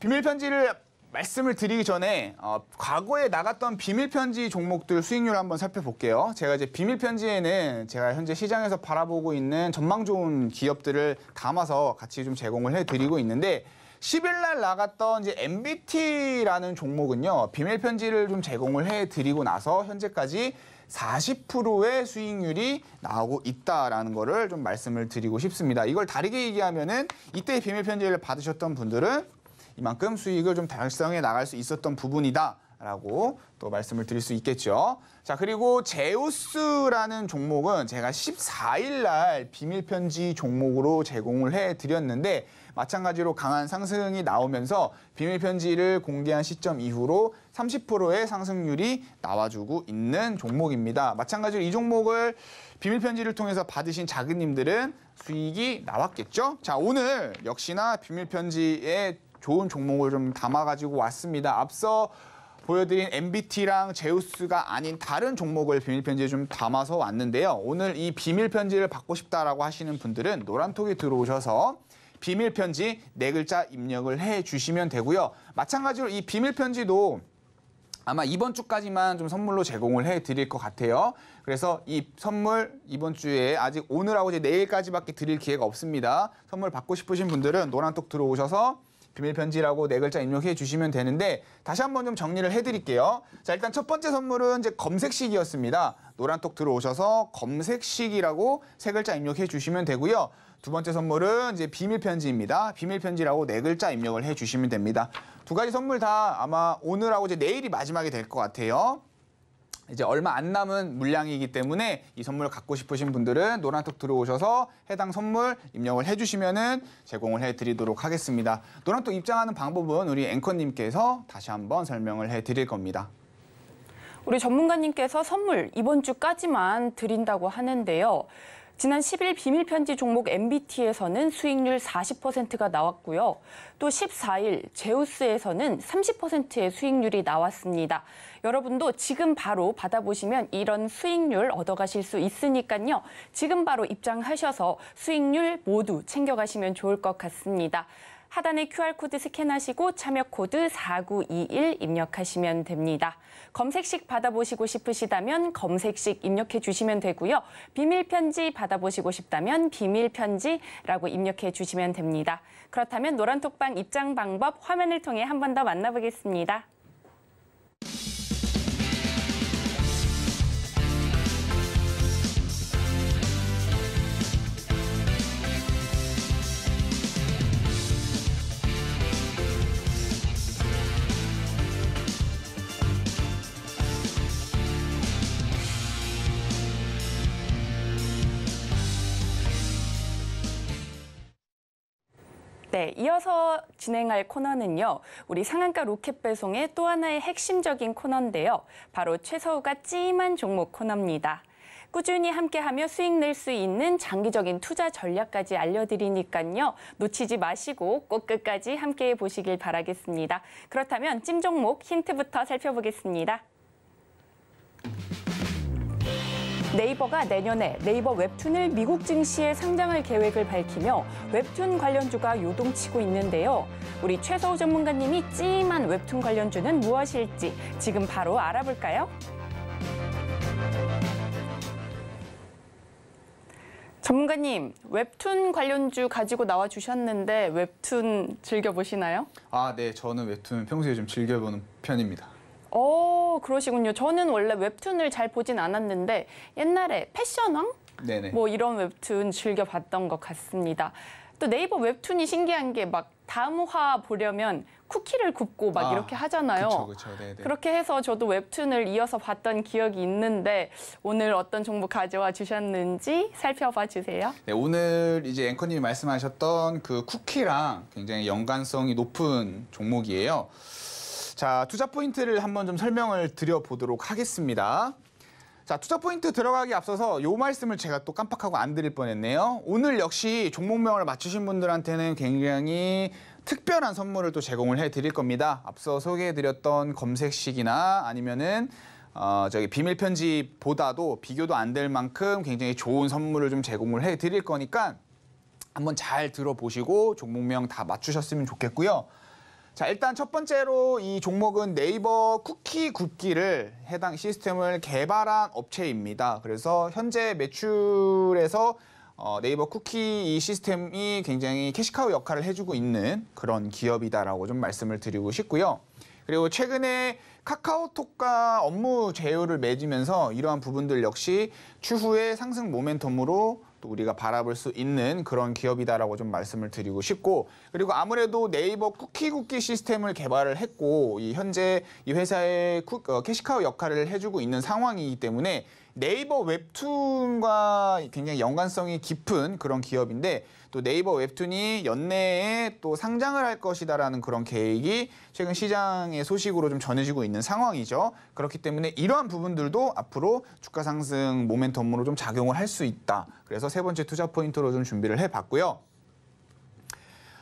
비밀 편지를 말씀을 드리기 전에 어, 과거에 나갔던 비밀 편지 종목들 수익률 한번 살펴볼게요. 제가 이제 비밀 편지에는 제가 현재 시장에서 바라보고 있는 전망 좋은 기업들을 담아서 같이 좀 제공을 해드리고 있는데 10일 날 나갔던 이제 MBT라는 종목은요. 비밀 편지를 좀 제공을 해드리고 나서 현재까지 40%의 수익률이 나오고 있다라는 거를 좀 말씀을 드리고 싶습니다. 이걸 다르게 얘기하면은 이때 비밀 편지를 받으셨던 분들은 이만큼 수익을 좀 달성해 나갈 수 있었던 부분이다. 라고 또 말씀을 드릴 수 있겠죠. 자, 그리고 제우스라는 종목은 제가 14일 날 비밀 편지 종목으로 제공을 해 드렸는데 마찬가지로 강한 상승이 나오면서 비밀 편지를 공개한 시점 이후로 30%의 상승률이 나와주고 있는 종목입니다. 마찬가지로 이 종목을 비밀 편지를 통해서 받으신 작은님들은 수익이 나왔겠죠. 자, 오늘 역시나 비밀 편지의 좋은 종목을 좀 담아가지고 왔습니다. 앞서 보여드린 MBT랑 제우스가 아닌 다른 종목을 비밀 편지에 좀 담아서 왔는데요. 오늘 이 비밀 편지를 받고 싶다라고 하시는 분들은 노란톡이 들어오셔서 비밀 편지 네 글자 입력을 해 주시면 되고요. 마찬가지로 이 비밀 편지도 아마 이번 주까지만 좀 선물로 제공을 해 드릴 것 같아요. 그래서 이 선물 이번 주에 아직 오늘하고 이제 내일까지밖에 드릴 기회가 없습니다. 선물 받고 싶으신 분들은 노란톡 들어오셔서 비밀 편지라고 네 글자 입력해 주시면 되는데 다시 한번 좀 정리를 해드릴게요. 자 일단 첫 번째 선물은 이제 검색식이었습니다. 노란톡 들어오셔서 검색식이라고 세 글자 입력해 주시면 되고요. 두 번째 선물은 이제 비밀 편지입니다. 비밀 편지라고 네 글자 입력을 해 주시면 됩니다. 두 가지 선물 다 아마 오늘하고 이제 내일이 마지막이 될 것 같아요. 이제 얼마 안 남은 물량이기 때문에 이 선물 갖고 싶으신 분들은 노란톡 들어오셔서 해당 선물 입력을 해주시면은 제공을 해드리도록 하겠습니다. 노란톡 입장하는 방법은 우리 앵커님께서 다시 한번 설명을 해드릴 겁니다. 우리 전문가님께서 선물 이번 주까지만 드린다고 하는데요. 지난 10일 비밀편지 종목 MBT에서는 수익률 40%가 나왔고요. 또 14일 제우스에서는 30%의 수익률이 나왔습니다. 여러분도 지금 바로 받아보시면 이런 수익률 얻어가실 수 있으니까요. 지금 바로 입장하셔서 수익률 모두 챙겨가시면 좋을 것 같습니다. 하단에 QR코드 스캔하시고 참여 코드 4921 입력하시면 됩니다. 검색식 받아보시고 싶으시다면 검색식 입력해 주시면 되고요. 비밀편지 받아보시고 싶다면 비밀편지라고 입력해 주시면 됩니다. 그렇다면 노란톡방 입장 방법 화면을 통해 한 번 더 만나보겠습니다. 네, 이어서 진행할 코너는요. 우리 상한가 로켓 배송의 또 하나의 핵심적인 코너인데요. 바로 최서우가 찜한 종목 코너입니다. 꾸준히 함께하며 수익 낼 수 있는 장기적인 투자 전략까지 알려드리니까요. 놓치지 마시고 꼭 끝까지 함께해 보시길 바라겠습니다. 그렇다면 찜 종목 힌트부터 살펴보겠습니다. 네이버가 내년에 네이버 웹툰을 미국 증시에 상장할 계획을 밝히며 웹툰 관련주가 요동치고 있는데요. 우리 최서우 전문가님이 찜한 웹툰 관련주는 무엇일지 지금 바로 알아볼까요? 전문가님, 웹툰 관련주 가지고 나와 주셨는데 웹툰 즐겨 보시나요? 아, 네. 저는 웹툰 평소에 좀 즐겨 보는 편입니다. 어, 그러시군요. 저는 원래 웹툰을 잘 보진 않았는데 옛날에 패션왕? 네네. 뭐 이런 웹툰 즐겨 봤던 것 같습니다. 또 네이버 웹툰이 신기한 게 막 다음 화 보려면 쿠키를 굽고 막 아, 이렇게 하잖아요. 그쵸, 그쵸, 그렇게 해서 저도 웹툰을 이어서 봤던 기억이 있는데 오늘 어떤 정보 가져와 주셨는지 살펴봐 주세요. 네, 오늘 이제 앵커님이 말씀하셨던 그 쿠키랑 굉장히 연관성이 높은 종목이에요. 자, 투자 포인트를 한번 좀 설명을 드려보도록 하겠습니다. 자, 투자 포인트 들어가기 앞서서 요 말씀을 제가 또 깜빡하고 안 드릴 뻔했네요. 오늘 역시 종목명을 맞추신 분들한테는 굉장히 특별한 선물을 또 제공을 해 드릴 겁니다. 앞서 소개해 드렸던 검색식이나 아니면은 어, 저기 비밀 편지보다도 비교도 안 될 만큼 굉장히 좋은 선물을 좀 제공을 해 드릴 거니까 한번 잘 들어보시고 종목명 다 맞추셨으면 좋겠고요. 자, 일단 첫 번째로 이 종목은 네이버 쿠키 굽기를 해당 시스템을 개발한 업체입니다. 그래서 현재 매출에서 어, 네이버 쿠키 이 시스템이 굉장히 캐시카우 역할을 해주고 있는 그런 기업이다라고 좀 말씀을 드리고 싶고요. 그리고 최근에 카카오톡과 업무 제휴를 맺으면서 이러한 부분들 역시 추후에 상승 모멘텀으로 우리가 바라볼 수 있는 그런 기업이다라고 좀 말씀을 드리고 싶고 그리고 아무래도 네이버 쿠키 쿠키 시스템을 개발을 했고 이 현재 이 회사의 쿠, 어, 캐시카우 역할을 해주고 있는 상황이기 때문에 네이버 웹툰과 굉장히 연관성이 깊은 그런 기업인데 또 네이버 웹툰이 연내에 또 상장을 할 것이다라는 그런 계획이 최근 시장의 소식으로 좀 전해지고 있는 상황이죠. 그렇기 때문에 이러한 부분들도 앞으로 주가 상승 모멘텀으로 좀 작용을 할 수 있다. 그래서 세 번째 투자 포인트로 좀 준비를 해봤고요.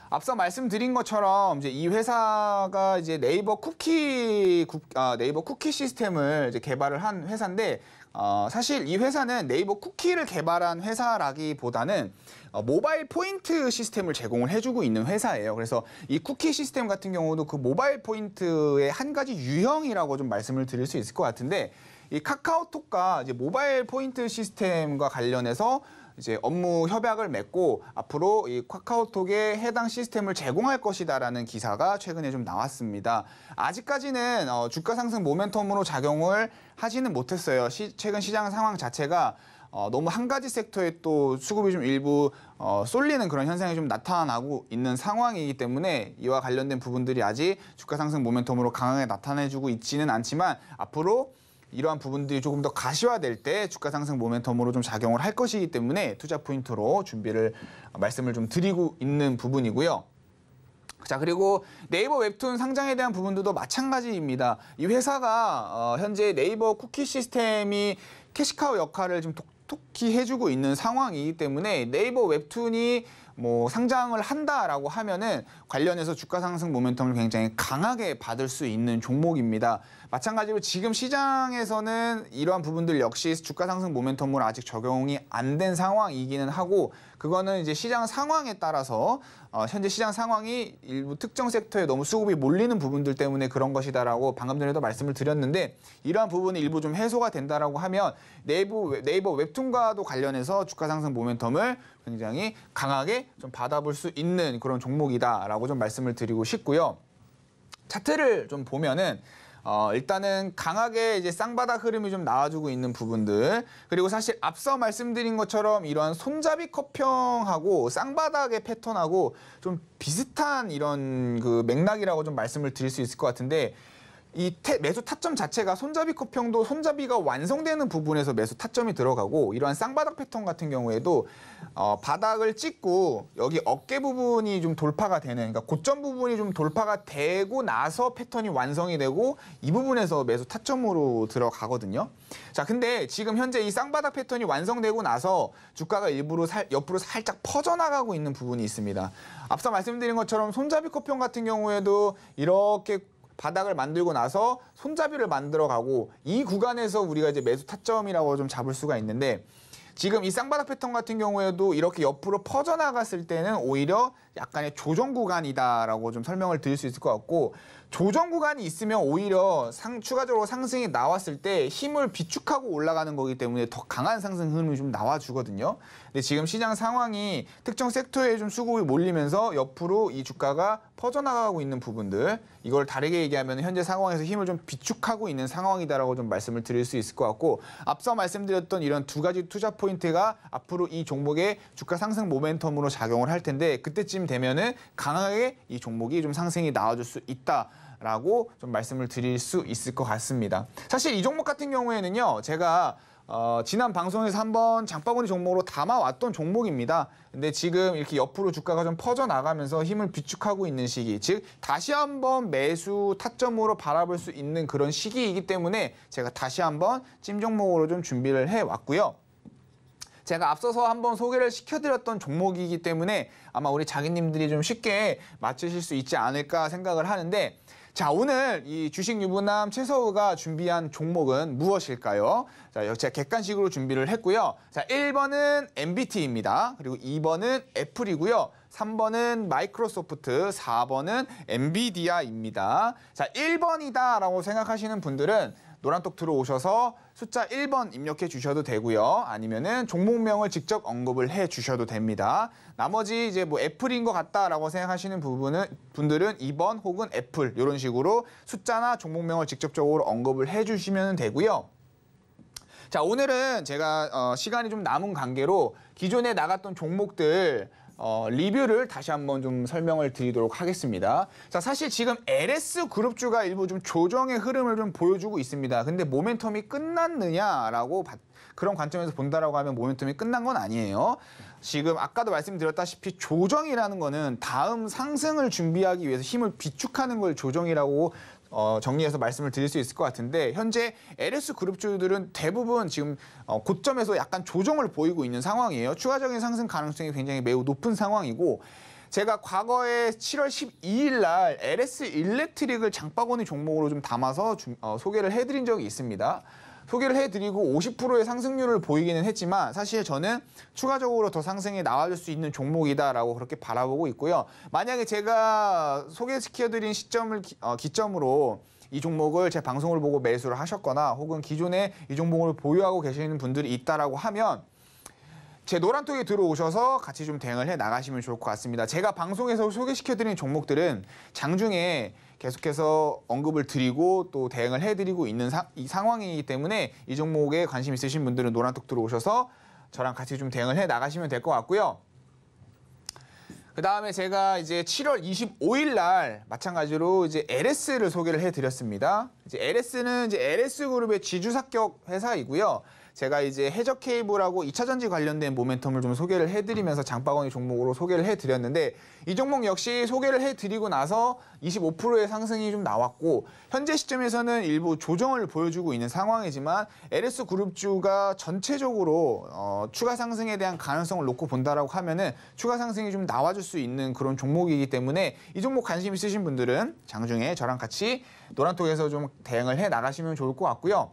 앞서 말씀드린 것처럼 이제 이 회사가 이제 네이버 쿠키 국, 아, 네이버 쿠키 시스템을 이제 개발을 한 회사인데 어, 사실 이 회사는 네이버 쿠키를 개발한 회사라기보다는 어, 모바일 포인트 시스템을 제공을 해주고 있는 회사예요. 그래서 이 쿠키 시스템 같은 경우도 그 모바일 포인트의 한 가지 유형이라고 좀 말씀을 드릴 수 있을 것 같은데 이 카카오톡과 이제 모바일 포인트 시스템과 관련해서 이제 업무 협약을 맺고 앞으로 이 카카오톡에 해당 시스템을 제공할 것이다라는 기사가 최근에 좀 나왔습니다. 아직까지는 어, 주가 상승 모멘텀으로 작용을 하지는 못했어요. 시, 최근 시장 상황 자체가 어, 너무 한 가지 섹터에 또 수급이 좀 일부 어, 쏠리는 그런 현상이 좀 나타나고 있는 상황이기 때문에 이와 관련된 부분들이 아직 주가 상승 모멘텀으로 강하게 나타내주고 있지는 않지만 앞으로 이러한 부분들이 조금 더 가시화될 때 주가 상승 모멘텀으로 좀 작용을 할 것이기 때문에 투자 포인트로 준비를 어, 말씀을 좀 드리고 있는 부분이고요. 자 그리고 네이버 웹툰 상장에 대한 부분들도 마찬가지입니다. 이 회사가 어, 현재 네이버 쿠키 시스템이 캐시카우 역할을 좀 톡톡히 해주고 있는 상황이기 때문에 네이버 웹툰이 뭐 상장을 한다라고 하면은 관련해서 주가 상승 모멘텀을 굉장히 강하게 받을 수 있는 종목입니다. 마찬가지로 지금 시장에서는 이러한 부분들 역시 주가 상승 모멘텀으 아직 적용이 안 된 상황이기는 하고 그거는 이제 시장 상황에 따라서 어, 현재 시장 상황이 일부 특정 섹터에 너무 수급이 몰리는 부분들 때문에 그런 것이다라고 방금 전에도 말씀을 드렸는데 이러한 부분이 일부 좀 해소가 된다라고 하면 네이버 네이버 웹툰과도 관련해서 주가 상승 모멘텀을 굉장히 강하게 좀 받아볼 수 있는 그런 종목이다라고 좀 말씀을 드리고 싶고요. 차트를 좀 보면은 어, 일단은 강하게 이제 쌍바닥 흐름이 좀 나와주고 있는 부분들 그리고 사실 앞서 말씀드린 것처럼 이러한 손잡이 컵형하고 쌍바닥의 패턴하고 좀 비슷한 이런 그 맥락이라고 좀 말씀을 드릴 수 있을 것 같은데 이 태, 매수 타점 자체가 손잡이 커평도 손잡이가 완성되는 부분에서 매수 타점이 들어가고 이러한 쌍바닥 패턴 같은 경우에도 어, 바닥을 찍고 여기 어깨 부분이 좀 돌파가 되는 그러니까 고점 부분이 좀 돌파가 되고 나서 패턴이 완성이 되고 이 부분에서 매수 타점으로 들어가거든요. 자, 근데 지금 현재 이 쌍바닥 패턴이 완성되고 나서 주가가 일부러 살, 옆으로 살짝 퍼져나가고 있는 부분이 있습니다. 앞서 말씀드린 것처럼 손잡이 커평 같은 경우에도 이렇게 바닥을 만들고 나서 손잡이를 만들어 가고 이 구간에서 우리가 이제 매수 타점이라고 좀 잡을 수가 있는데 지금 이 쌍바닥 패턴 같은 경우에도 이렇게 옆으로 퍼져나갔을 때는 오히려 약간의 조정 구간이다라고 좀 설명을 드릴 수 있을 것 같고 조정 구간이 있으면 오히려 상, 추가적으로 상승이 나왔을 때 힘을 비축하고 올라가는 거기 때문에 더 강한 상승 흐름이 좀 나와주거든요. 근데 지금 시장 상황이 특정 섹터에 좀 수급이 몰리면서 옆으로 이 주가가 퍼져나가고 있는 부분들 이걸 다르게 얘기하면 현재 상황에서 힘을 좀 비축하고 있는 상황이다라고 좀 말씀을 드릴 수 있을 것 같고 앞서 말씀드렸던 이런 두 가지 투자 포인트가 앞으로 이 종목의 주가 상승 모멘텀으로 작용을 할 텐데 그때쯤 되면은 강하게 이 종목이 좀 상승이 나와줄 수 있다. 라고 좀 말씀을 드릴 수 있을 것 같습니다. 사실 이 종목 같은 경우에는요, 제가 어, 지난 방송에서 한번 장바구니 종목으로 담아왔던 종목입니다. 근데 지금 이렇게 옆으로 주가가 좀 퍼져나가면서 힘을 비축하고 있는 시기. 즉, 다시 한번 매수 타점으로 바라볼 수 있는 그런 시기이기 때문에 제가 다시 한번 찜 종목으로 좀 준비를 해왔고요. 제가 앞서서 한번 소개를 시켜드렸던 종목이기 때문에 아마 우리 자기님들이 좀 쉽게 맞추실 수 있지 않을까 생각을 하는데 자, 오늘 이 주식 유부남 최서우가 준비한 종목은 무엇일까요? 자, 제가 객관식으로 준비를 했고요. 자, 1번은 MBT입니다. 그리고 2번은 애플이고요. 3번은 마이크로소프트, 4번은 엔비디아입니다. 자, 1번이다라고 생각하시는 분들은 노란톡 들어오셔서 숫자 1번 입력해 주셔도 되고요. 아니면은 종목명을 직접 언급을 해 주셔도 됩니다. 나머지 이제 뭐 애플인 것 같다라고 생각하시는 부분은 분들은 2번 혹은 애플 이런 식으로 숫자나 종목명을 직접적으로 언급을 해 주시면 되고요. 자 오늘은 제가 어, 시간이 좀 남은 관계로 기존에 나갔던 종목들 어, 리뷰를 다시 한번 좀 설명을 드리도록 하겠습니다. 자, 사실 지금 LS 그룹주가 일부 좀 조정의 흐름을 좀 보여주고 있습니다. 근데 모멘텀이 끝났느냐라고 바, 그런 관점에서 본다라고 하면 모멘텀이 끝난 건 아니에요. 지금 아까도 말씀드렸다시피 조정이라는 거는 다음 상승을 준비하기 위해서 힘을 비축하는 걸 조정이라고 어, 정리해서 말씀을 드릴 수 있을 것 같은데 현재 LS 그룹주들은 대부분 지금 어, 고점에서 약간 조정을 보이고 있는 상황이에요. 추가적인 상승 가능성이 굉장히 매우 높은 상황이고 제가 과거에 7월 12일 날 LS 일렉트릭을 장바구니 종목으로 좀 담아서 주, 어, 소개를 해드린 적이 있습니다. 소개를 해드리고 50%의 상승률을 보이기는 했지만 사실 저는 추가적으로 더 상승에 나와줄 수 있는 종목이다라고 그렇게 바라보고 있고요. 만약에 제가 소개시켜드린 시점을 기, 어, 기점으로 이 종목을 제 방송을 보고 매수를 하셨거나 혹은 기존에 이 종목을 보유하고 계시는 분들이 있다라고 하면 제 노란톡에 들어오셔서 같이 좀 대응을 해 나가시면 좋을 것 같습니다. 제가 방송에서 소개시켜드린 종목들은 장중에 계속해서 언급을 드리고 또 대응을 해드리고 있는 사, 이 상황이기 때문에 이 종목에 관심 있으신 분들은 노란톡 들어오셔서 저랑 같이 좀 대응을 해 나가시면 될 것 같고요. 그 다음에 제가 이제 7월 25일 날 마찬가지로 이제 LS를 소개를 해드렸습니다. 이제 LS는 이제 LS 그룹의 지주 사격 회사이고요. 제가 이제 해적 케이블하고 2차 전지 관련된 모멘텀을 좀 소개를 해드리면서 장바구니 종목으로 소개를 해드렸는데 이 종목 역시 소개를 해드리고 나서 25%의 상승이 좀 나왔고 현재 시점에서는 일부 조정을 보여주고 있는 상황이지만 LS 그룹주가 전체적으로 어, 추가 상승에 대한 가능성을 놓고 본다라고 하면은 추가 상승이 좀 나와줄 수 있는 그런 종목이기 때문에 이 종목 관심 있으신 분들은 장중에 저랑 같이 노란톡에서 좀 대응을 해 나가시면 좋을 것 같고요.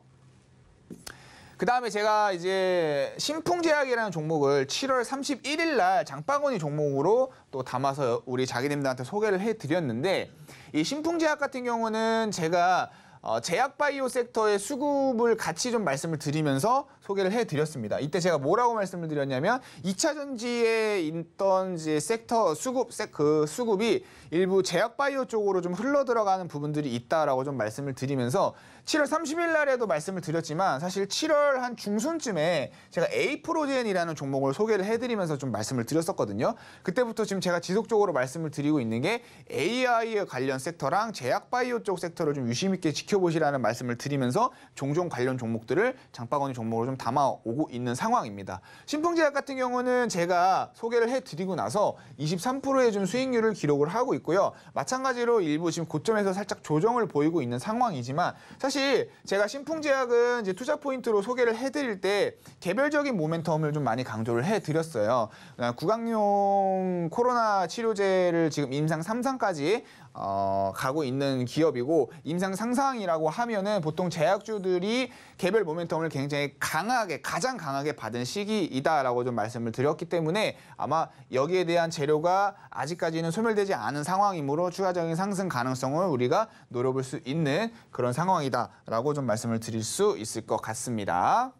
그 다음에 제가 이제 신풍제약이라는 종목을 7월 31일 날 장바구니 종목으로 또 담아서 우리 자기님들한테 소개를 해드렸는데 이 신풍제약 같은 경우는 제가 어, 제약바이오 섹터의 수급을 같이 좀 말씀을 드리면서 소개를 해드렸습니다. 이때 제가 뭐라고 말씀을 드렸냐면 2차 전지에 있던 이제 섹터 수급 그 수급이 일부 제약 바이오 쪽으로 좀 흘러 들어가는 부분들이 있다라고 좀 말씀을 드리면서 7월 30일 날에도 말씀을 드렸지만 사실 7월 한 중순쯤에 제가 에이프로젠이라는 종목을 소개를 해드리면서 좀 말씀을 드렸었거든요. 그때부터 지금 제가 지속적으로 말씀을 드리고 있는 게 AI에 관련 섹터랑 제약 바이오 쪽 섹터를 좀 유심 있게 지켜보시라는 말씀을 드리면서 종종 관련 종목들을 장바구니 종목으로 좀 지금 담아오고 있는 상황입니다. 신풍제약 같은 경우는 제가 소개를 해드리고 나서 23%의 좀 수익률을 기록을 하고 있고요. 마찬가지로 일부 지금 고점에서 살짝 조정을 보이고 있는 상황이지만 사실 제가 신풍제약은 이제 투자 포인트로 소개를 해드릴 때 개별적인 모멘텀을 좀 많이 강조를 해드렸어요. 아, 구강용 코로나 치료제를 지금 임상 3상까지 어, 가고 있는 기업이고 임상 상상이라고 하면은 보통 제약주들이 개별 모멘텀을 굉장히 강하게 가장 강하게 받은 시기이다라고 좀 말씀을 드렸기 때문에 아마 여기에 대한 재료가 아직까지는 소멸되지 않은 상황이므로 추가적인 상승 가능성을 우리가 노려볼 수 있는 그런 상황이다라고 좀 말씀을 드릴 수 있을 것 같습니다.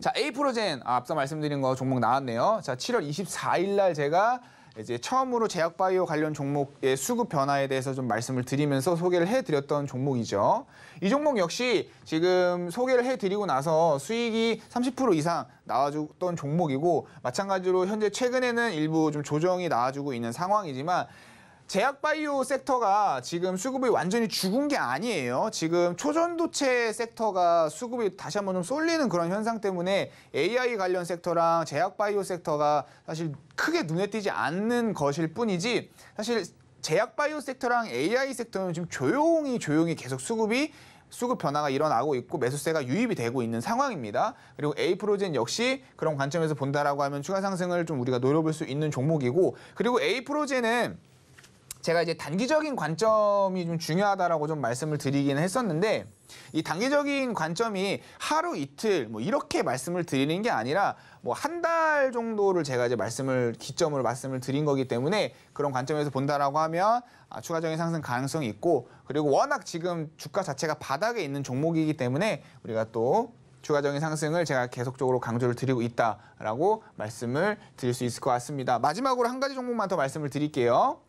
자, 에이프로젠 아, 앞서 말씀드린 거 종목 나왔네요. 자, 7월 24일 날 제가 이제 처음으로 제약바이오 관련 종목의 수급 변화에 대해서 좀 말씀을 드리면서 소개를 해드렸던 종목이죠. 이 종목 역시 지금 소개를 해드리고 나서 수익이 30% 이상 나와줬던 종목이고 마찬가지로 현재 최근에는 일부 좀 조정이 나와주고 있는 상황이지만 제약바이오 섹터가 지금 수급이 완전히 죽은 게 아니에요. 지금 초전도체 섹터가 수급이 다시 한번 좀 쏠리는 그런 현상 때문에 AI 관련 섹터랑 제약바이오 섹터가 사실 크게 눈에 띄지 않는 것일 뿐이지 사실 제약바이오 섹터랑 AI 섹터는 지금 조용히 조용히 계속 수급이 수급 변화가 일어나고 있고 매수세가 유입이 되고 있는 상황입니다. 그리고 A프로젠 역시 그런 관점에서 본다라고 하면 추가 상승을 좀 우리가 노려볼 수 있는 종목이고 그리고 A프로젠은 제가 이제 단기적인 관점이 좀 중요하다라고 좀 말씀을 드리긴 했었는데 이 단기적인 관점이 하루 이틀 뭐 이렇게 말씀을 드리는 게 아니라 뭐 한 달 정도를 제가 이제 말씀을 기점으로 말씀을 드린 거기 때문에 그런 관점에서 본다라고 하면 아, 추가적인 상승 가능성이 있고 그리고 워낙 지금 주가 자체가 바닥에 있는 종목이기 때문에 우리가 또 추가적인 상승을 제가 계속적으로 강조를 드리고 있다라고 말씀을 드릴 수 있을 것 같습니다. 마지막으로 한 가지 종목만 더 말씀을 드릴게요.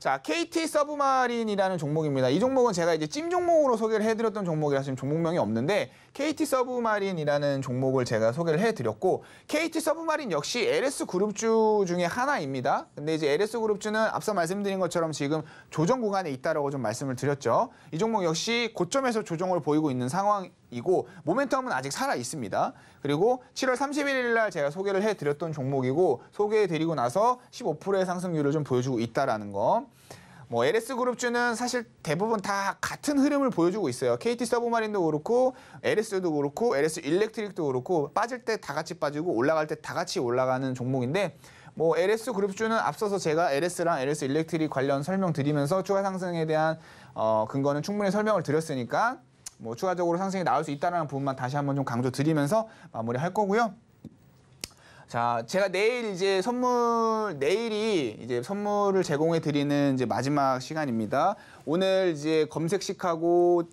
자, KT 서브마린이라는 종목입니다. 이 종목은 제가 이제 찜 종목으로 소개를 해드렸던 종목이라 지금 종목명이 없는데 KT 서브마린이라는 종목을 제가 소개를 해드렸고 KT 서브마린 역시 LS 그룹주 중에 하나입니다. 근데 이제 LS 그룹주는 앞서 말씀드린 것처럼 지금 조정 구간에 있다라고 좀 말씀을 드렸죠. 이 종목 역시 고점에서 조정을 보이고 있는 상황. 이고 모멘텀은 아직 살아 있습니다. 그리고 7월 31일 날 제가 소개를 해드렸던 종목이고 소개해드리고 나서 15%의 상승률을 좀 보여주고 있다라는 거. 뭐 LS 그룹주는 사실 대부분 다 같은 흐름을 보여주고 있어요. KT 서브마린도 그렇고 LS도 그렇고 LS 일렉트릭도 그렇고 빠질 때 다 같이 빠지고 올라갈 때 다 같이 올라가는 종목인데 뭐 LS 그룹주는 앞서서 제가 LS랑 LS 일렉트릭 관련 설명드리면서 추가 상승에 대한 어 근거는 충분히 설명을 드렸으니까 뭐 추가적으로 상승이 나올 수 있다는 부분만 다시 한번 좀 강조드리면서 마무리할 거고요. 자, 제가 내일 이제 선물, 내일이 이제 선물을 제공해 드리는 이제 마지막 시간입니다. 오늘 이제 검색식하고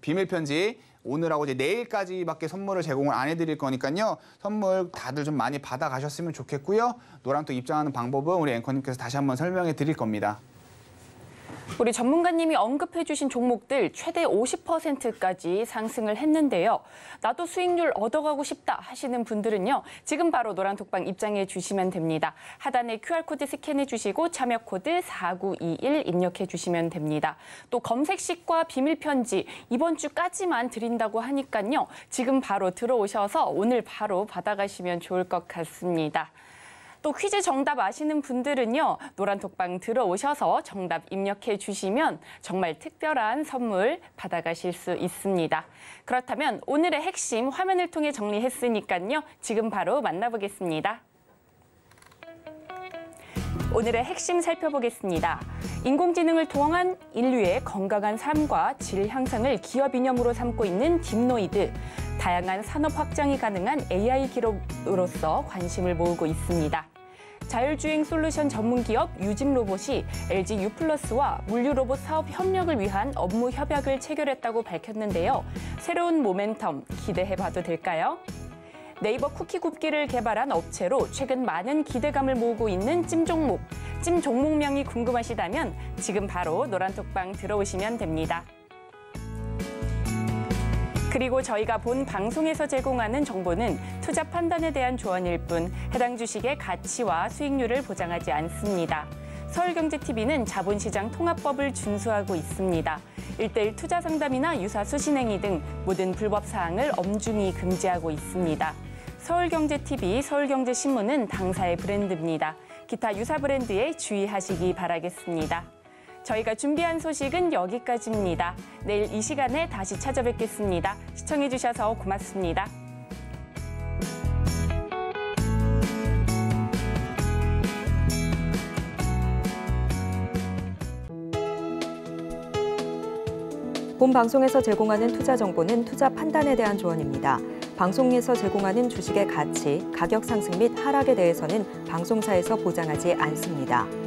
비밀편지, 오늘하고 이제 내일까지밖에 선물을 제공을 안 해드릴 거니까요. 선물 다들 좀 많이 받아가셨으면 좋겠고요. 노랑 또 입장하는 방법은 우리 앵커님께서 다시 한번 설명해 드릴 겁니다. 우리 전문가님이 언급해 주신 종목들 최대 50%까지 상승을 했는데요. 나도 수익률 얻어가고 싶다 하시는 분들은요. 지금 바로 노란톡방 입장해 주시면 됩니다. 하단에 QR코드 스캔해 주시고 참여 코드 4921 입력해 주시면 됩니다. 또 검색식과 비밀편지 이번 주까지만 드린다고 하니까요. 지금 바로 들어오셔서 오늘 바로 받아가시면 좋을 것 같습니다. 또 퀴즈 정답 아시는 분들은요. 노란 독방 들어오셔서 정답 입력해 주시면 정말 특별한 선물 받아가실 수 있습니다. 그렇다면 오늘의 핵심 화면을 통해 정리했으니까요. 지금 바로 만나보겠습니다. 오늘의 핵심 살펴보겠습니다. 인공지능을 통한 인류의 건강한 삶과 질 향상을 기업 이념으로 삼고 있는 딥노이드. 다양한 산업 확장이 가능한 AI 기록으로서 관심을 모으고 있습니다. 자율주행 솔루션 전문기업 유진로봇이 LG U+와 물류로봇 사업 협력을 위한 업무 협약을 체결했다고 밝혔는데요. 새로운 모멘텀 기대해봐도 될까요? 네이버 쿠키 굽기를 개발한 업체로 최근 많은 기대감을 모으고 있는 찜종목. 찜종목명이 궁금하시다면 지금 바로 노란톡방 들어오시면 됩니다. 그리고 저희가 본 방송에서 제공하는 정보는 투자 판단에 대한 조언일 뿐 해당 주식의 가치와 수익률을 보장하지 않습니다. 서울경제TV는 자본시장 통합법을 준수하고 있습니다. 1대1 투자 상담이나 유사 수신행위 등 모든 불법 사항을 엄중히 금지하고 있습니다. 서울경제TV, 서울경제신문은 당사의 브랜드입니다. 기타 유사 브랜드에 주의하시기 바라겠습니다. 저희가 준비한 소식은 여기까지입니다. 내일 이 시간에 다시 찾아뵙겠습니다. 시청해주셔서 고맙습니다. 본 방송에서 제공하는 투자 정보는 투자 판단에 대한 조언입니다. 방송에서 제공하는 주식의 가치, 가격 상승 및 하락에 대해서는 방송사에서 보장하지 않습니다.